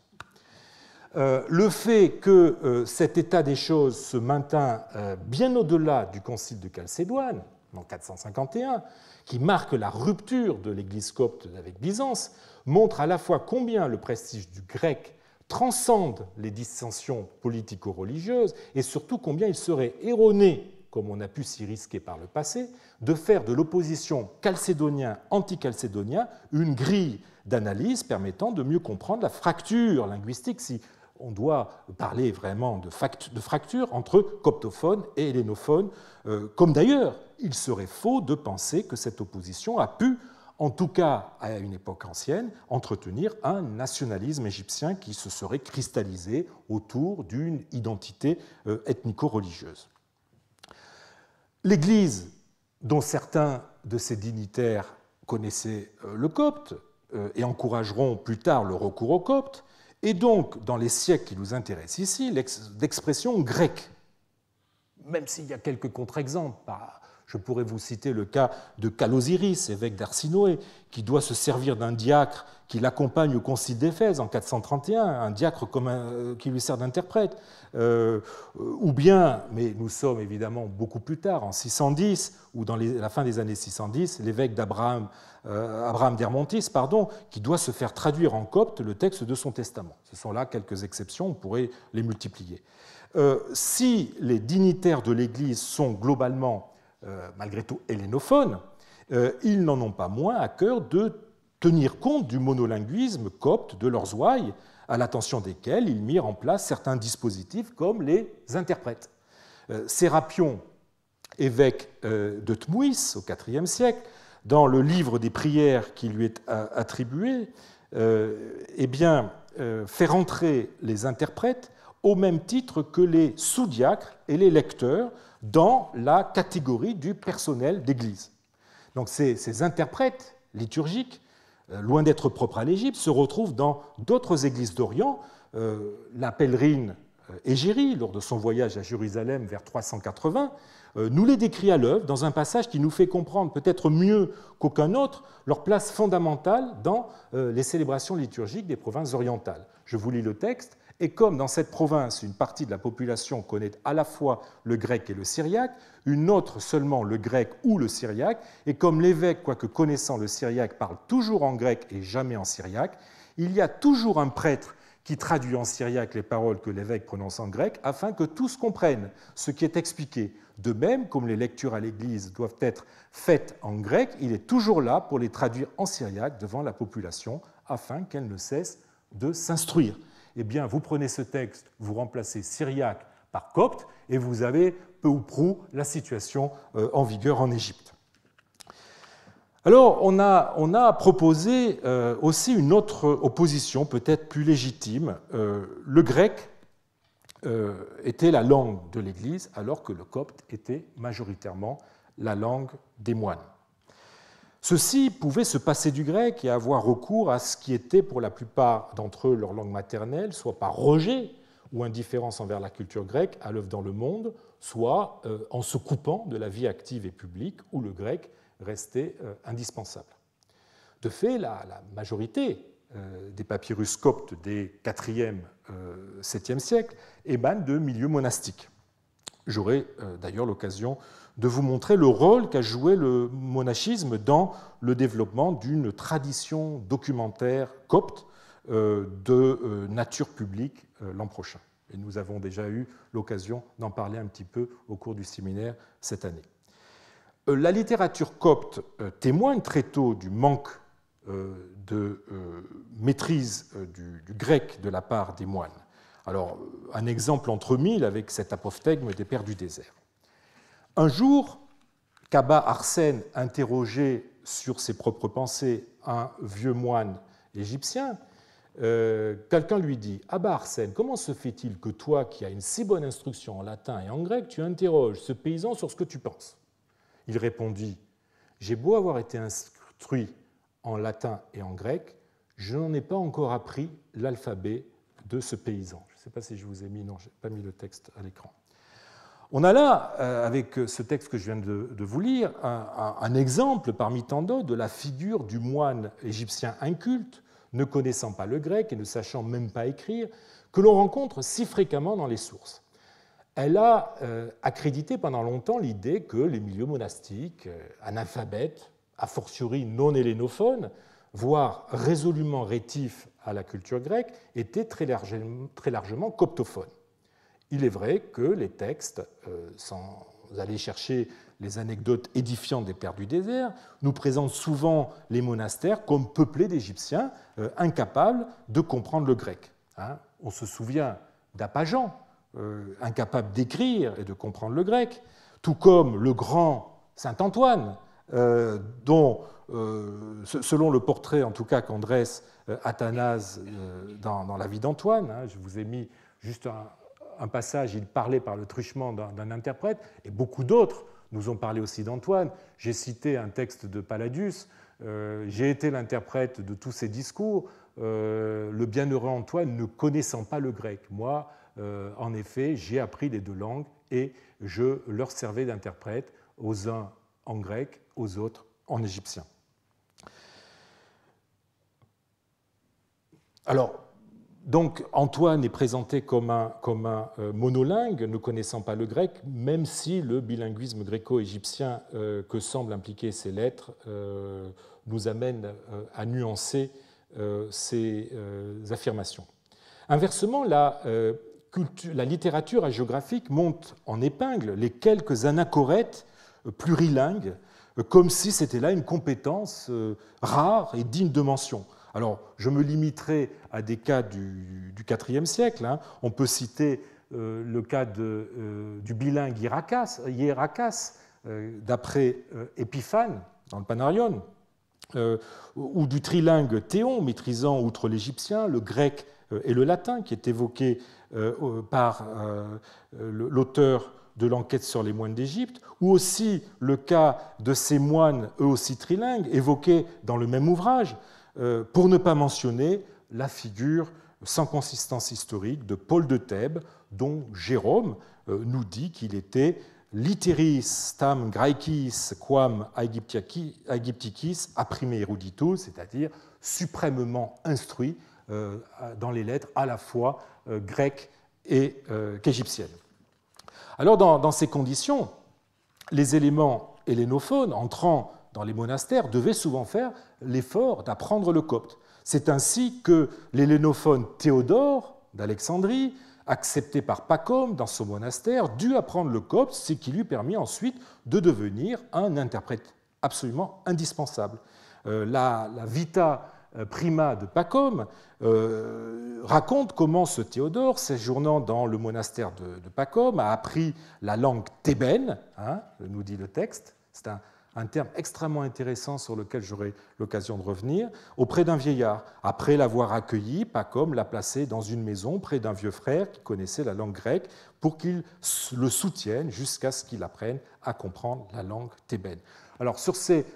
Euh, le fait que euh, cet état des choses se maintint euh, bien au-delà du concile de Chalcédoine, en 451, qui marque la rupture de l'Église copte avec Byzance, montre à la fois combien le prestige du grec transcende les dissensions politico-religieuses et surtout combien il serait erroné, comme on a pu s'y risquer par le passé, de faire de l'opposition calcédonien-anticalcédonien une grille d'analyse permettant de mieux comprendre la fracture linguistique, si on doit parler vraiment de, fracture entre coptophones et hélénophones, euh, comme d'ailleurs il serait faux de penser que cette opposition a pu, en tout cas à une époque ancienne, entretenir un nationalisme égyptien qui se serait cristallisé autour d'une identité euh, ethnico-religieuse. L'Église, dont certains de ses dignitaires connaissaient euh, le copte et encourageront plus tard le recours au copte, et donc, dans les siècles qui nous intéressent ici, l'expression grecque. Même s'il y a quelques contre-exemples, je pourrais vous citer le cas de Calosiris, évêque d'Arsinoé, qui doit se servir d'un diacre qui l'accompagne au concile d'Éphèse en 431, un diacre euh, qui lui sert d'interprète, euh, ou bien, mais nous sommes évidemment beaucoup plus tard, en 610 ou dans la fin des années 610, l'évêque d'Abraham, euh, d'Hermontis, pardon, qui doit se faire traduire en copte le texte de son testament. Ce sont là quelques exceptions, on pourrait les multiplier. Euh, si les dignitaires de l'Église sont globalement, malgré tout, hellénophones, ils n'en ont pas moins à cœur de tenir compte du monolinguisme copte de leurs ouailles, à l'attention desquels ils mirent en place certains dispositifs comme les interprètes. Euh, Sérapion, évêque euh, de Tmouis au IVe siècle, dans le livre des prières qui lui est euh, attribué, eh bien, fait rentrer les interprètes au même titre que les sous-diacres et les lecteurs dans la catégorie du personnel d'église. Donc ces interprètes liturgiques euh, loin d'être propre à l'Égypte, se retrouve dans d'autres églises d'Orient. Euh, la pèlerine euh, Égérie, lors de son voyage à Jérusalem vers 380, nous les décrit à l'œuvre dans un passage qui nous fait comprendre peut-être mieux qu'aucun autre leur place fondamentale dans les célébrations liturgiques des provinces orientales. Je vous lis le texte. Et comme dans cette province, une partie de la population connaît à la fois le grec et le syriaque, une autre seulement le grec ou le syriaque, et comme l'évêque, quoique connaissant le syriaque, parle toujours en grec et jamais en syriaque, il y a toujours un prêtre qui traduit en syriaque les paroles que l'évêque prononce en grec, afin que tous comprennent ce qui est expliqué. De même, comme les lectures à l'Église doivent être faites en grec, il est toujours là pour les traduire en syriaque devant la population, afin qu'elle ne cesse de s'instruire eh bien, vous prenez ce texte, vous remplacez syriaque par copte, et vous avez peu ou prou la situation euh, en vigueur en Égypte. Alors, on a, on a proposé euh, aussi une autre opposition, peut-être plus légitime. Euh, le grec était la langue de l'Église, alors que le copte était majoritairement la langue des moines. Ceux-ci pouvaient se passer du grec et avoir recours à ce qui était pour la plupart d'entre eux leur langue maternelle, soit par rejet ou indifférence envers la culture grecque à l'œuvre dans le monde, soit euh, en se coupant de la vie active et publique où le grec restait euh, indispensable. De fait, la, majorité euh, des papyrus coptes des 4e, 7e siècles émanent de milieux monastiques. J'aurai d'ailleurs l'occasion de vous montrer le rôle qu'a joué le monachisme dans le développement d'une tradition documentaire copte euh, de euh, nature publique euh, l'an prochain. Et nous avons déjà eu l'occasion d'en parler un petit peu au cours du séminaire cette année. La littérature copte témoigne très tôt du manque de maîtrise du, grec de la part des moines. Alors, un exemple entre mille avec cet apophthegme des Pères du désert. Un jour, Kaba Arsène, interrogeait sur ses propres pensées, un vieux moine égyptien, euh, quelqu'un lui dit Ah Arsène, comment se fait-il que toi, qui as une si bonne instruction en latin et en grec, tu interroges ce paysan sur ce que tu penses Il répondit J'ai beau avoir été instruit en latin et en grec, je n'en ai pas encore appris l'alphabet de ce paysan. Je ne sais pas si je vous ai mis, non, je n'ai pas mis le texte à l'écran. On a là, euh, avec euh, ce texte que je viens de, vous lire, un, exemple parmi tant d'autres de la figure du moine égyptien inculte, ne connaissant pas le grec et ne sachant même pas écrire, que l'on rencontre si fréquemment dans les sources. Elle a euh, accrédité pendant longtemps l'idée que les milieux monastiques, analphabètes, a fortiori non hellénophones, voire résolument rétifs à la culture grecque, étaient très très largement coptophones. Il est vrai que les textes, euh, sans aller chercher les anecdotes édifiantes des pères du désert, nous présentent souvent les monastères comme peuplés d'Égyptiens euh, incapables de comprendre le grec. Hein. On se souvient d'Apagan, euh, incapable d'écrire et de comprendre le grec, tout comme le grand Saint Antoine, dont, selon le portrait en tout cas qu'en dresse Athanase dans, La vie d'Antoine, hein, je vous ai mis juste un, un passage, il parlait par le truchement d'un interprète, et beaucoup d'autres nous ont parlé aussi d'Antoine. J'ai cité un texte de Palladius, euh, j'ai été l'interprète de tous ces discours. Euh, le bienheureux Antoine ne connaissant pas le grec. Moi, euh, en effet, j'ai appris les deux langues et je leur servais d'interprète aux uns en grec, aux autres en égyptien. Alors, donc Antoine est présenté comme un, euh, monolingue, ne connaissant pas le grec, même si le bilinguisme gréco-égyptien euh, que semblent impliquer ces lettres euh, nous amène à nuancer ces affirmations. Inversement, la, littérature hagiographique monte en épingle les quelques anachorètes plurilingues, comme si c'était là une compétence rare et digne de mention. Alors, je me limiterai à des cas du, IVe siècle. Hein. On peut citer euh, le cas euh, du bilingue Hierakas, euh, d'après Épiphane, dans le Panarion, ou du trilingue Théon, maîtrisant, outre l'égyptien, le grec et le latin, qui est évoqué par l'auteur de l'enquête sur les moines d'Égypte, ou aussi le cas de ces moines, eux aussi trilingues, évoqués dans le même ouvrage, euh, pour ne pas mentionner la figure sans consistance historique de Paul de Thèbes, dont Jérôme euh, nous dit qu'il était literis tam graecis quam aegypticis prime erudito, c'est-à-dire suprêmement instruit euh, dans les lettres à la fois grecques et égyptiennes. Alors dans, dans, ces conditions, les éléments hellénophones entrant dans les monastères, devaient souvent faire l'effort d'apprendre le copte. C'est ainsi que l'hélénophone Théodore d'Alexandrie, accepté par Pacôme dans son monastère, dut apprendre le copte, ce qui lui permit ensuite de devenir un interprète absolument indispensable. Euh, la, Vita euh, Prima de Pacôme euh, raconte comment ce Théodore, séjournant dans le monastère de, de Pacôme, a appris la langue thébaine, hein, nous dit le texte. C'est un, un terme extrêmement intéressant sur lequel j'aurai l'occasion de revenir, auprès d'un vieillard, après l'avoir accueilli, Pacom l'a placé dans une maison près d'un vieux frère qui connaissait la langue grecque, pour qu'il le soutienne jusqu'à ce qu'il apprenne à comprendre la langue thébaine. Alors sur ces,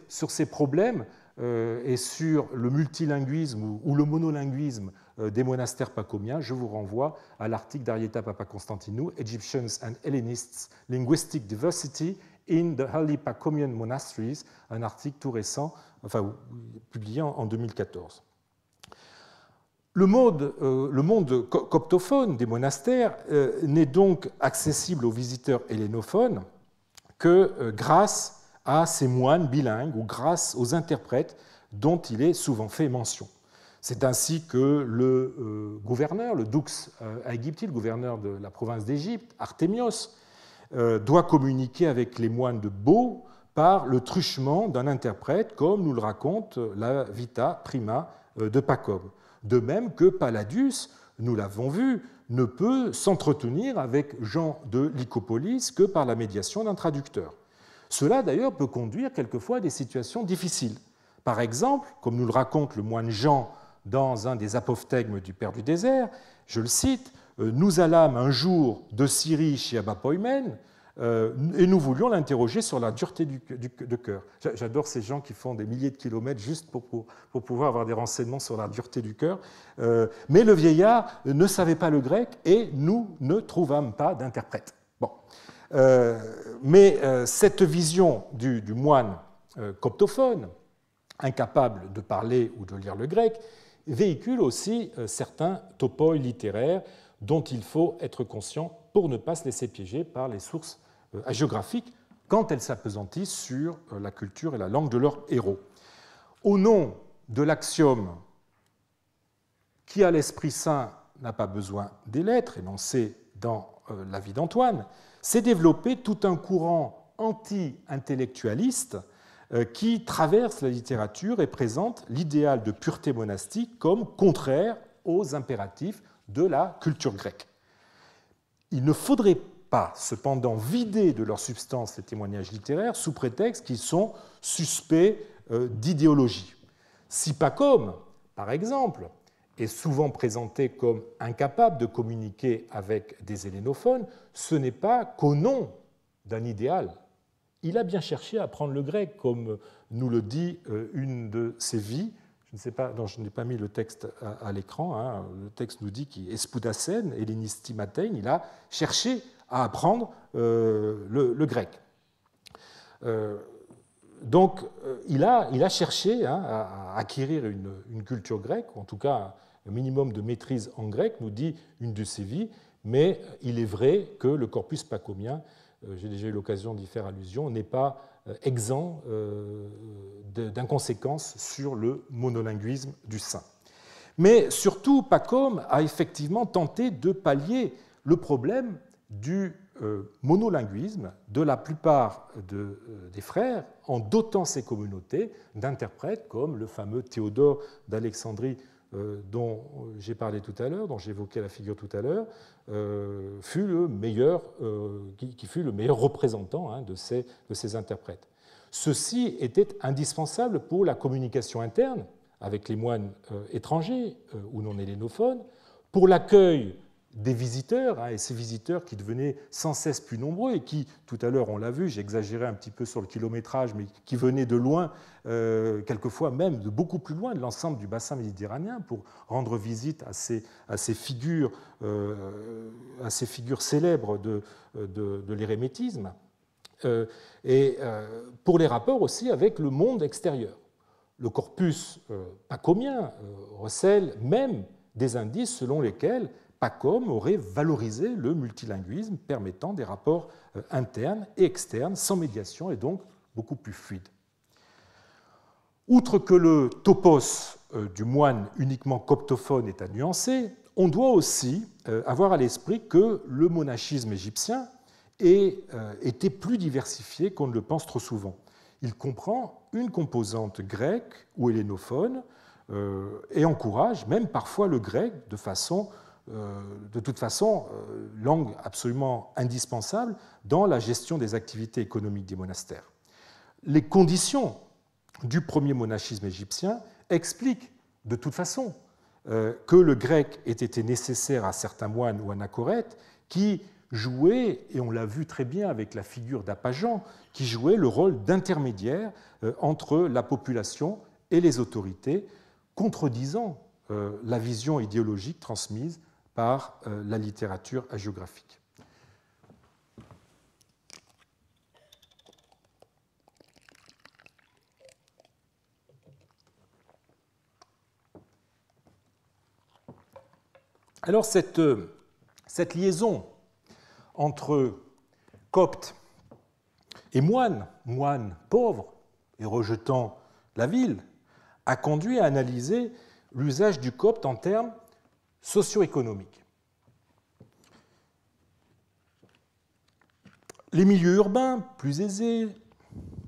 problèmes euh, et sur le multilinguisme ou, le monolinguisme euh, des monastères pacomiens, je vous renvoie à l'article d'Arieta Constantinou, Egyptians and Hellenists, Linguistic Diversity in the Halipakomian Monasteries, un article tout récent, enfin publié en 2014. Le monde, euh, coptophone des monastères euh, n'est donc accessible aux visiteurs hellénophones que euh, grâce à ces moines bilingues ou grâce aux interprètes dont il est souvent fait mention. C'est ainsi que le gouverneur, le dux Aegypti, le gouverneur de la province d'Égypte, Artémios, euh, doit communiquer avec les moines de Beau par le truchement d'un interprète, comme nous le raconte la Vita Prima euh, de Pacob. De même que Palladius, nous l'avons vu, ne peut s'entretenir avec Jean de Lycopolis que par la médiation d'un traducteur. Cela d'ailleurs peut conduire quelquefois à des situations difficiles. Par exemple, comme nous le raconte le moine Jean dans un des apophtègmes du Père du désert, je le cite, euh, nous allâmes un jour de Syrie chez Abba Poïmen euh, et nous voulions l'interroger sur la dureté du, cœur. J'adore ces gens qui font des milliers de kilomètres juste pour, pour, pouvoir avoir des renseignements sur la dureté du cœur. Euh, mais le vieillard ne savait pas le grec et nous ne trouvâmes pas d'interprète. Bon. mais cette vision du, du moine coptophone, incapable de parler ou de lire le grec, véhicule aussi certains topoïs littéraires dont il faut être conscient pour ne pas se laisser piéger par les sources hagiographiques euh, quand elles s'apesantissent sur euh, la culture et la langue de leurs héros. Au nom de l'axiome qui a l'esprit saint n'a pas besoin des lettres, énoncé dans euh, la vie d'Antoine, s'est développé tout un courant anti-intellectualiste qui traverse la littérature et présente l'idéal de pureté monastique comme contraire aux impératifs de la culture grecque. Il ne faudrait pas cependant vider de leur substance les témoignages littéraires sous prétexte qu'ils sont suspects euh, d'idéologie. Si Pacom, par exemple, est souvent présenté comme incapable de communiquer avec des hellénophones, ce n'est pas qu'au nom d'un idéal. Il a bien cherché à apprendre le grec, comme nous le dit euh, une de ses vies, je pas, je n'ai pas mis le texte à, l'écran. Hein. Le texte nous dit qu'Espoudacène, hellénistimatein, il a cherché à apprendre euh, le, grec. Euh, donc, euh, il a, il a cherché hein, à acquérir une, culture grecque, ou en tout cas un minimum de maîtrise en grec, nous dit une de vies, mais il est vrai que le corpus pacomien, j'ai déjà eu l'occasion d'y faire allusion, n'est pas euh, exempt euh, d'inconséquences sur le monolinguisme du saint. Mais surtout, Pacôme a effectivement tenté de pallier le problème du euh, monolinguisme de la plupart des frères en dotant ces communautés d'interprètes comme le fameux Théodore d'Alexandrie euh, dont j'ai parlé tout à l'heure, dont j'évoquais la figure tout à l'heure, euh, fut le meilleur, euh, qui, fut le meilleur représentant hein, de, ces, de ces interprètes. Ceci était indispensable pour la communication interne avec les moines étrangers ou non hélénophones, pour l'accueil des visiteurs, hein, et ces visiteurs qui devenaient sans cesse plus nombreux et qui, tout à l'heure on l'a vu, j'ai exagéré un petit peu sur le kilométrage, mais qui venaient de loin, euh, quelquefois même de beaucoup plus loin de l'ensemble du bassin méditerranéen pour rendre visite à ces, à ces, figures, euh, à ces figures célèbres de, de, l'érémétisme, euh, et pour les rapports aussi avec le monde extérieur. Le corpus pacomien recèle même des indices selon lesquels PACOM aurait valorisé le multilinguisme permettant des rapports euh, internes et externes sans médiation et donc beaucoup plus fluides. Outre que le topos euh, du moine uniquement coptophone est à nuancer, on doit aussi euh, avoir à l'esprit que le monachisme égyptien était plus diversifié qu'on ne le pense trop souvent. Il comprend une composante grecque ou hellénophone et encourage même parfois le grec de façon euh, de toute façon, euh, langue absolument indispensable dans la gestion des activités économiques des monastères. Les conditions du premier monachisme égyptien expliquent de toute façon euh, que le grec ait été nécessaire à certains moines ou anachorètes qui jouaient, et on l'a vu très bien avec la figure d'Apajan, qui jouait le rôle d'intermédiaire entre la population et les autorités, contredisant la vision idéologique transmise par euh, la littérature hagiographique. Alors euh, cette, liaison entre copte et moine, moine pauvre et rejetant la ville, a conduit à analyser l'usage du copte en termes socio-économique. Les milieux urbains, plus aisés,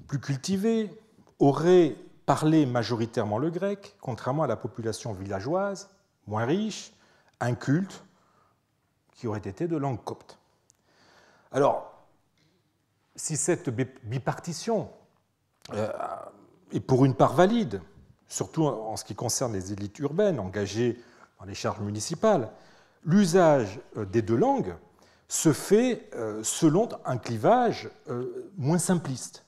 plus cultivés, auraient parlé majoritairement le grec, contrairement à la population villageoise, moins riche, inculte, qui aurait été de langue copte. Alors, si cette bipartition euh, est pour une part valide, surtout en ce qui concerne les élites urbaines engagées dans les charges municipales, l'usage euh, des deux langues se fait euh, selon un clivage euh, moins simpliste.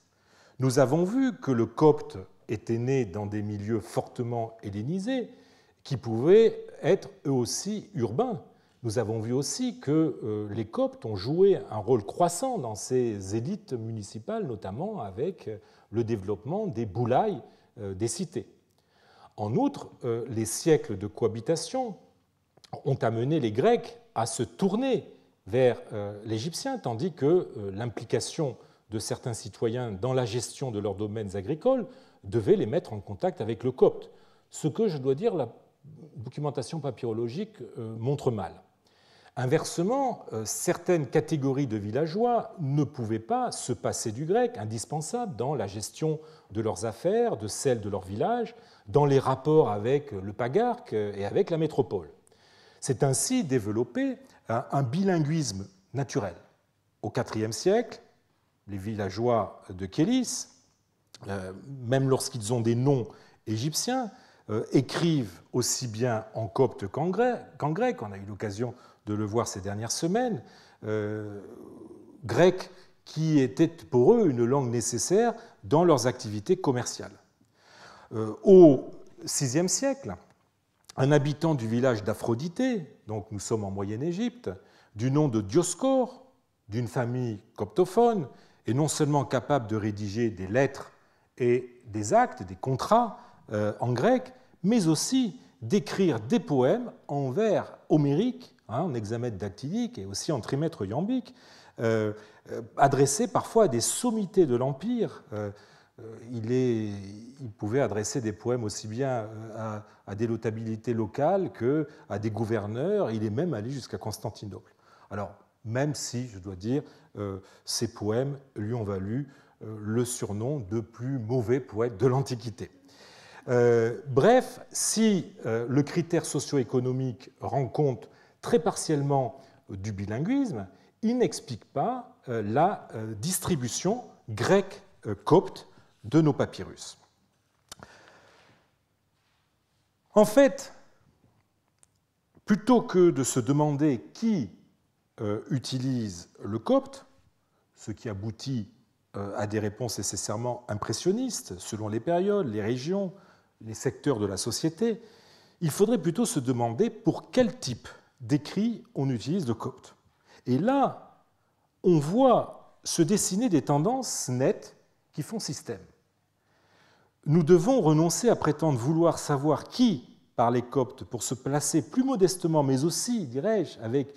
Nous avons vu que le copte était né dans des milieux fortement hellénisés, qui pouvaient être eux aussi urbains. Nous avons vu aussi que les Coptes ont joué un rôle croissant dans ces élites municipales, notamment avec le développement des boulailles des cités. En outre, euh, les siècles de cohabitation ont amené les Grecs à se tourner vers euh, l'Égyptien, tandis que euh, l'implication de certains citoyens dans la gestion de leurs domaines agricoles devait les mettre en contact avec le copte, ce que, je dois dire, la documentation papyrologique montre mal. Inversement, euh, certaines catégories de villageois ne pouvaient pas se passer du grec, indispensable dans la gestion de leurs affaires, de celles de leur village, dans les rapports avec le pagarque euh, et avec la métropole. C'est ainsi développé un bilinguisme naturel. Au IVe siècle, les villageois de Kélis, euh, même lorsqu'ils ont des noms égyptiens, écrivent aussi bien en copte qu'en grec. On a eu l'occasion de le voir ces dernières semaines, euh, grec qui était pour eux une langue nécessaire dans leurs activités commerciales. Euh, au VIe siècle, un habitant du village d'Aphrodité, donc nous sommes en Moyenne-Égypte, du nom de Dioscor, d'une famille coptophone, est non seulement capable de rédiger des lettres et des actes, des contrats euh, en grec, mais aussi d'écrire des poèmes en vers homériques. On hein, en hexamètre dactylique et aussi en trimètre iambique, euh, euh, adressé parfois à des sommités de l'Empire. Euh, il, est, pouvait adresser des poèmes aussi bien à, des notabilités locales qu'à des gouverneurs. Il est même allé jusqu'à Constantinople. Alors, même si, je dois dire, ces poèmes lui ont valu le surnom de plus mauvais poète de l'Antiquité. bref, si le critère socio-économique rend compte très partiellement euh, du bilinguisme, il n'explique pas euh, la euh, distribution grecque-copte de nos papyrus. En fait, plutôt que de se demander qui utilise le copte, ce qui aboutit à des réponses nécessairement impressionnistes selon les périodes, les régions, les secteurs de la société, il faudrait plutôt se demander pour quel type d'écrit, on utilise le copte. Et là, on voit se dessiner des tendances nettes qui font système. Nous devons renoncer à prétendre vouloir savoir qui par les coptes pour se placer plus modestement, mais aussi, dirais-je, avec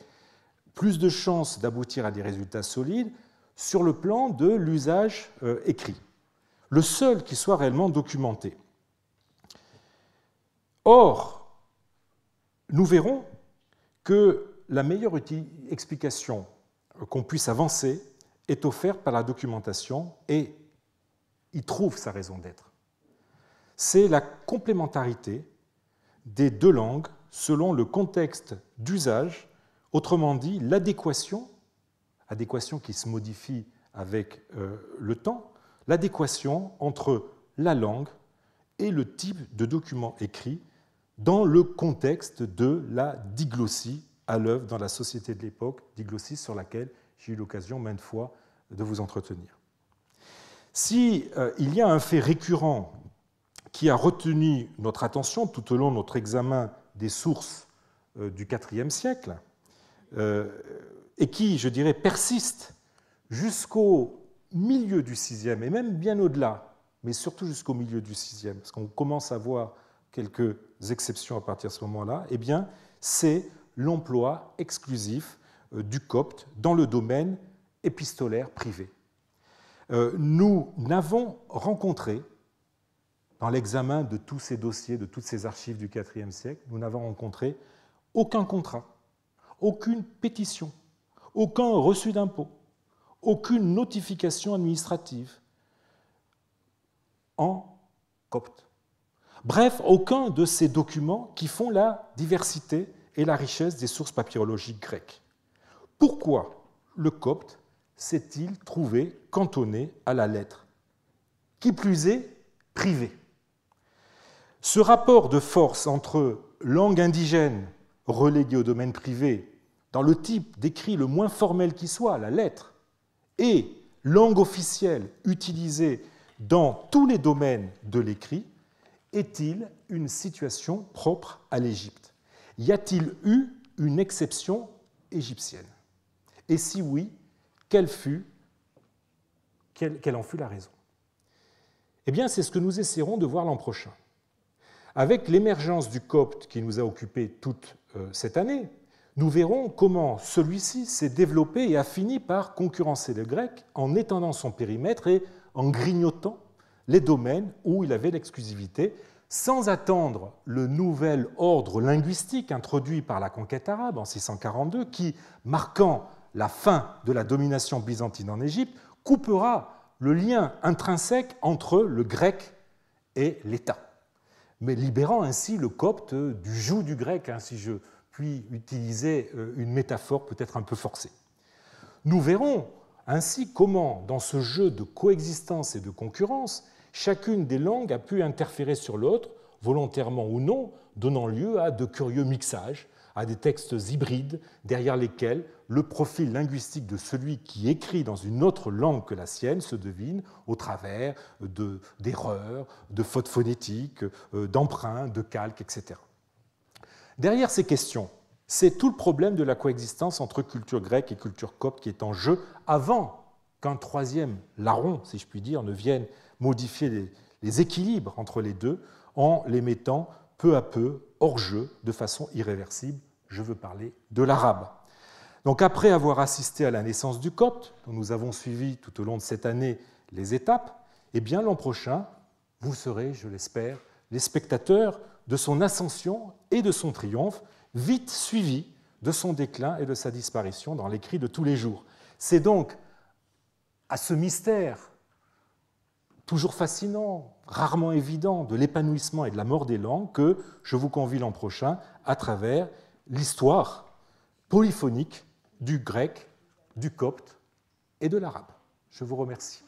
plus de chances d'aboutir à des résultats solides sur le plan de l'usage euh, écrit, le seul qui soit réellement documenté. Or, nous verrons que la meilleure explication euh, qu'on puisse avancer est offerte par la documentation et il trouve sa raison d'être. C'est la complémentarité des deux langues selon le contexte d'usage, autrement dit l'adéquation, adéquation qui se modifie avec euh, le temps, l'adéquation entre la langue et le type de document écrit dans le contexte de la diglossie à l'œuvre dans la société de l'époque, diglossie sur laquelle j'ai eu l'occasion maintes fois de vous entretenir. Si euh, il y a un fait récurrent qui a retenu notre attention tout au long de notre examen des sources euh, du du IVe siècle, euh, et qui, je dirais, persiste jusqu'au milieu du VIe et même bien au-delà, mais surtout jusqu'au milieu du VIe, parce qu'on commence à voir quelques exceptions à partir de ce moment-là, eh bien, c'est l'emploi exclusif euh, du copte dans le domaine épistolaire privé. Euh, nous n'avons rencontré, dans l'examen de tous ces dossiers, de toutes ces archives du IVe siècle, nous n'avons rencontré aucun contrat, aucune pétition, aucun reçu d'impôt, aucune notification administrative en copte. Bref, aucun de ces documents qui font la diversité et la richesse des sources papyrologiques grecques. Pourquoi le copte s'est-il trouvé cantonné à la lettre Qui plus est, privé. Ce rapport de force entre langue indigène reléguée au domaine privé, dans le type d'écrit le moins formel qui soit, la lettre, et langue officielle utilisée dans tous les domaines de l'écrit, est-il une situation propre à l'Égypte Y a-t-il eu une exception égyptienne Et si oui, quelle, en fut la raison Eh bien, c'est ce que nous essaierons de voir l'an prochain. Avec l'émergence du copte qui nous a occupés toute euh, cette année, nous verrons comment celui-ci s'est développé et a fini par concurrencer le grec en étendant son périmètre et en grignotant les domaines où il avait l'exclusivité, sans attendre le nouvel ordre linguistique introduit par la conquête arabe en 642, qui, marquant la fin de la domination byzantine en Égypte, coupera le lien intrinsèque entre le grec et l'État, mais libérant ainsi le copte du joug du grec, hein, si je puis utiliser euh, une métaphore peut-être un peu forcée. Nous verrons ainsi comment, dans ce jeu de coexistence et de concurrence, Chacune des langues a pu interférer sur l'autre, volontairement ou non, donnant lieu à de curieux mixages, à des textes hybrides derrière lesquels le profil linguistique de celui qui écrit dans une autre langue que la sienne se devine au travers d'erreurs, de, fautes phonétiques, euh, d'emprunts, de calques, etc. Derrière ces questions, c'est tout le problème de la coexistence entre culture grecque et culture copte qui est en jeu avant qu'un troisième larron, si je puis dire, ne vienne modifier les, équilibres entre les deux en les mettant peu à peu hors jeu de façon irréversible. Je veux parler de l'arabe. Donc après avoir assisté à la naissance du copte, dont nous avons suivi tout au long de cette année les étapes, eh bien l'an prochain, vous serez, je l'espère, les spectateurs de son ascension et de son triomphe, vite suivi de son déclin et de sa disparition dans l'écrit de tous les jours. C'est donc à ce mystère toujours fascinant, rarement évident, de l'épanouissement et de la mort des langues que je vous convie l'an prochain à travers l'histoire polyphonique du grec, du copte et de l'arabe. Je vous remercie.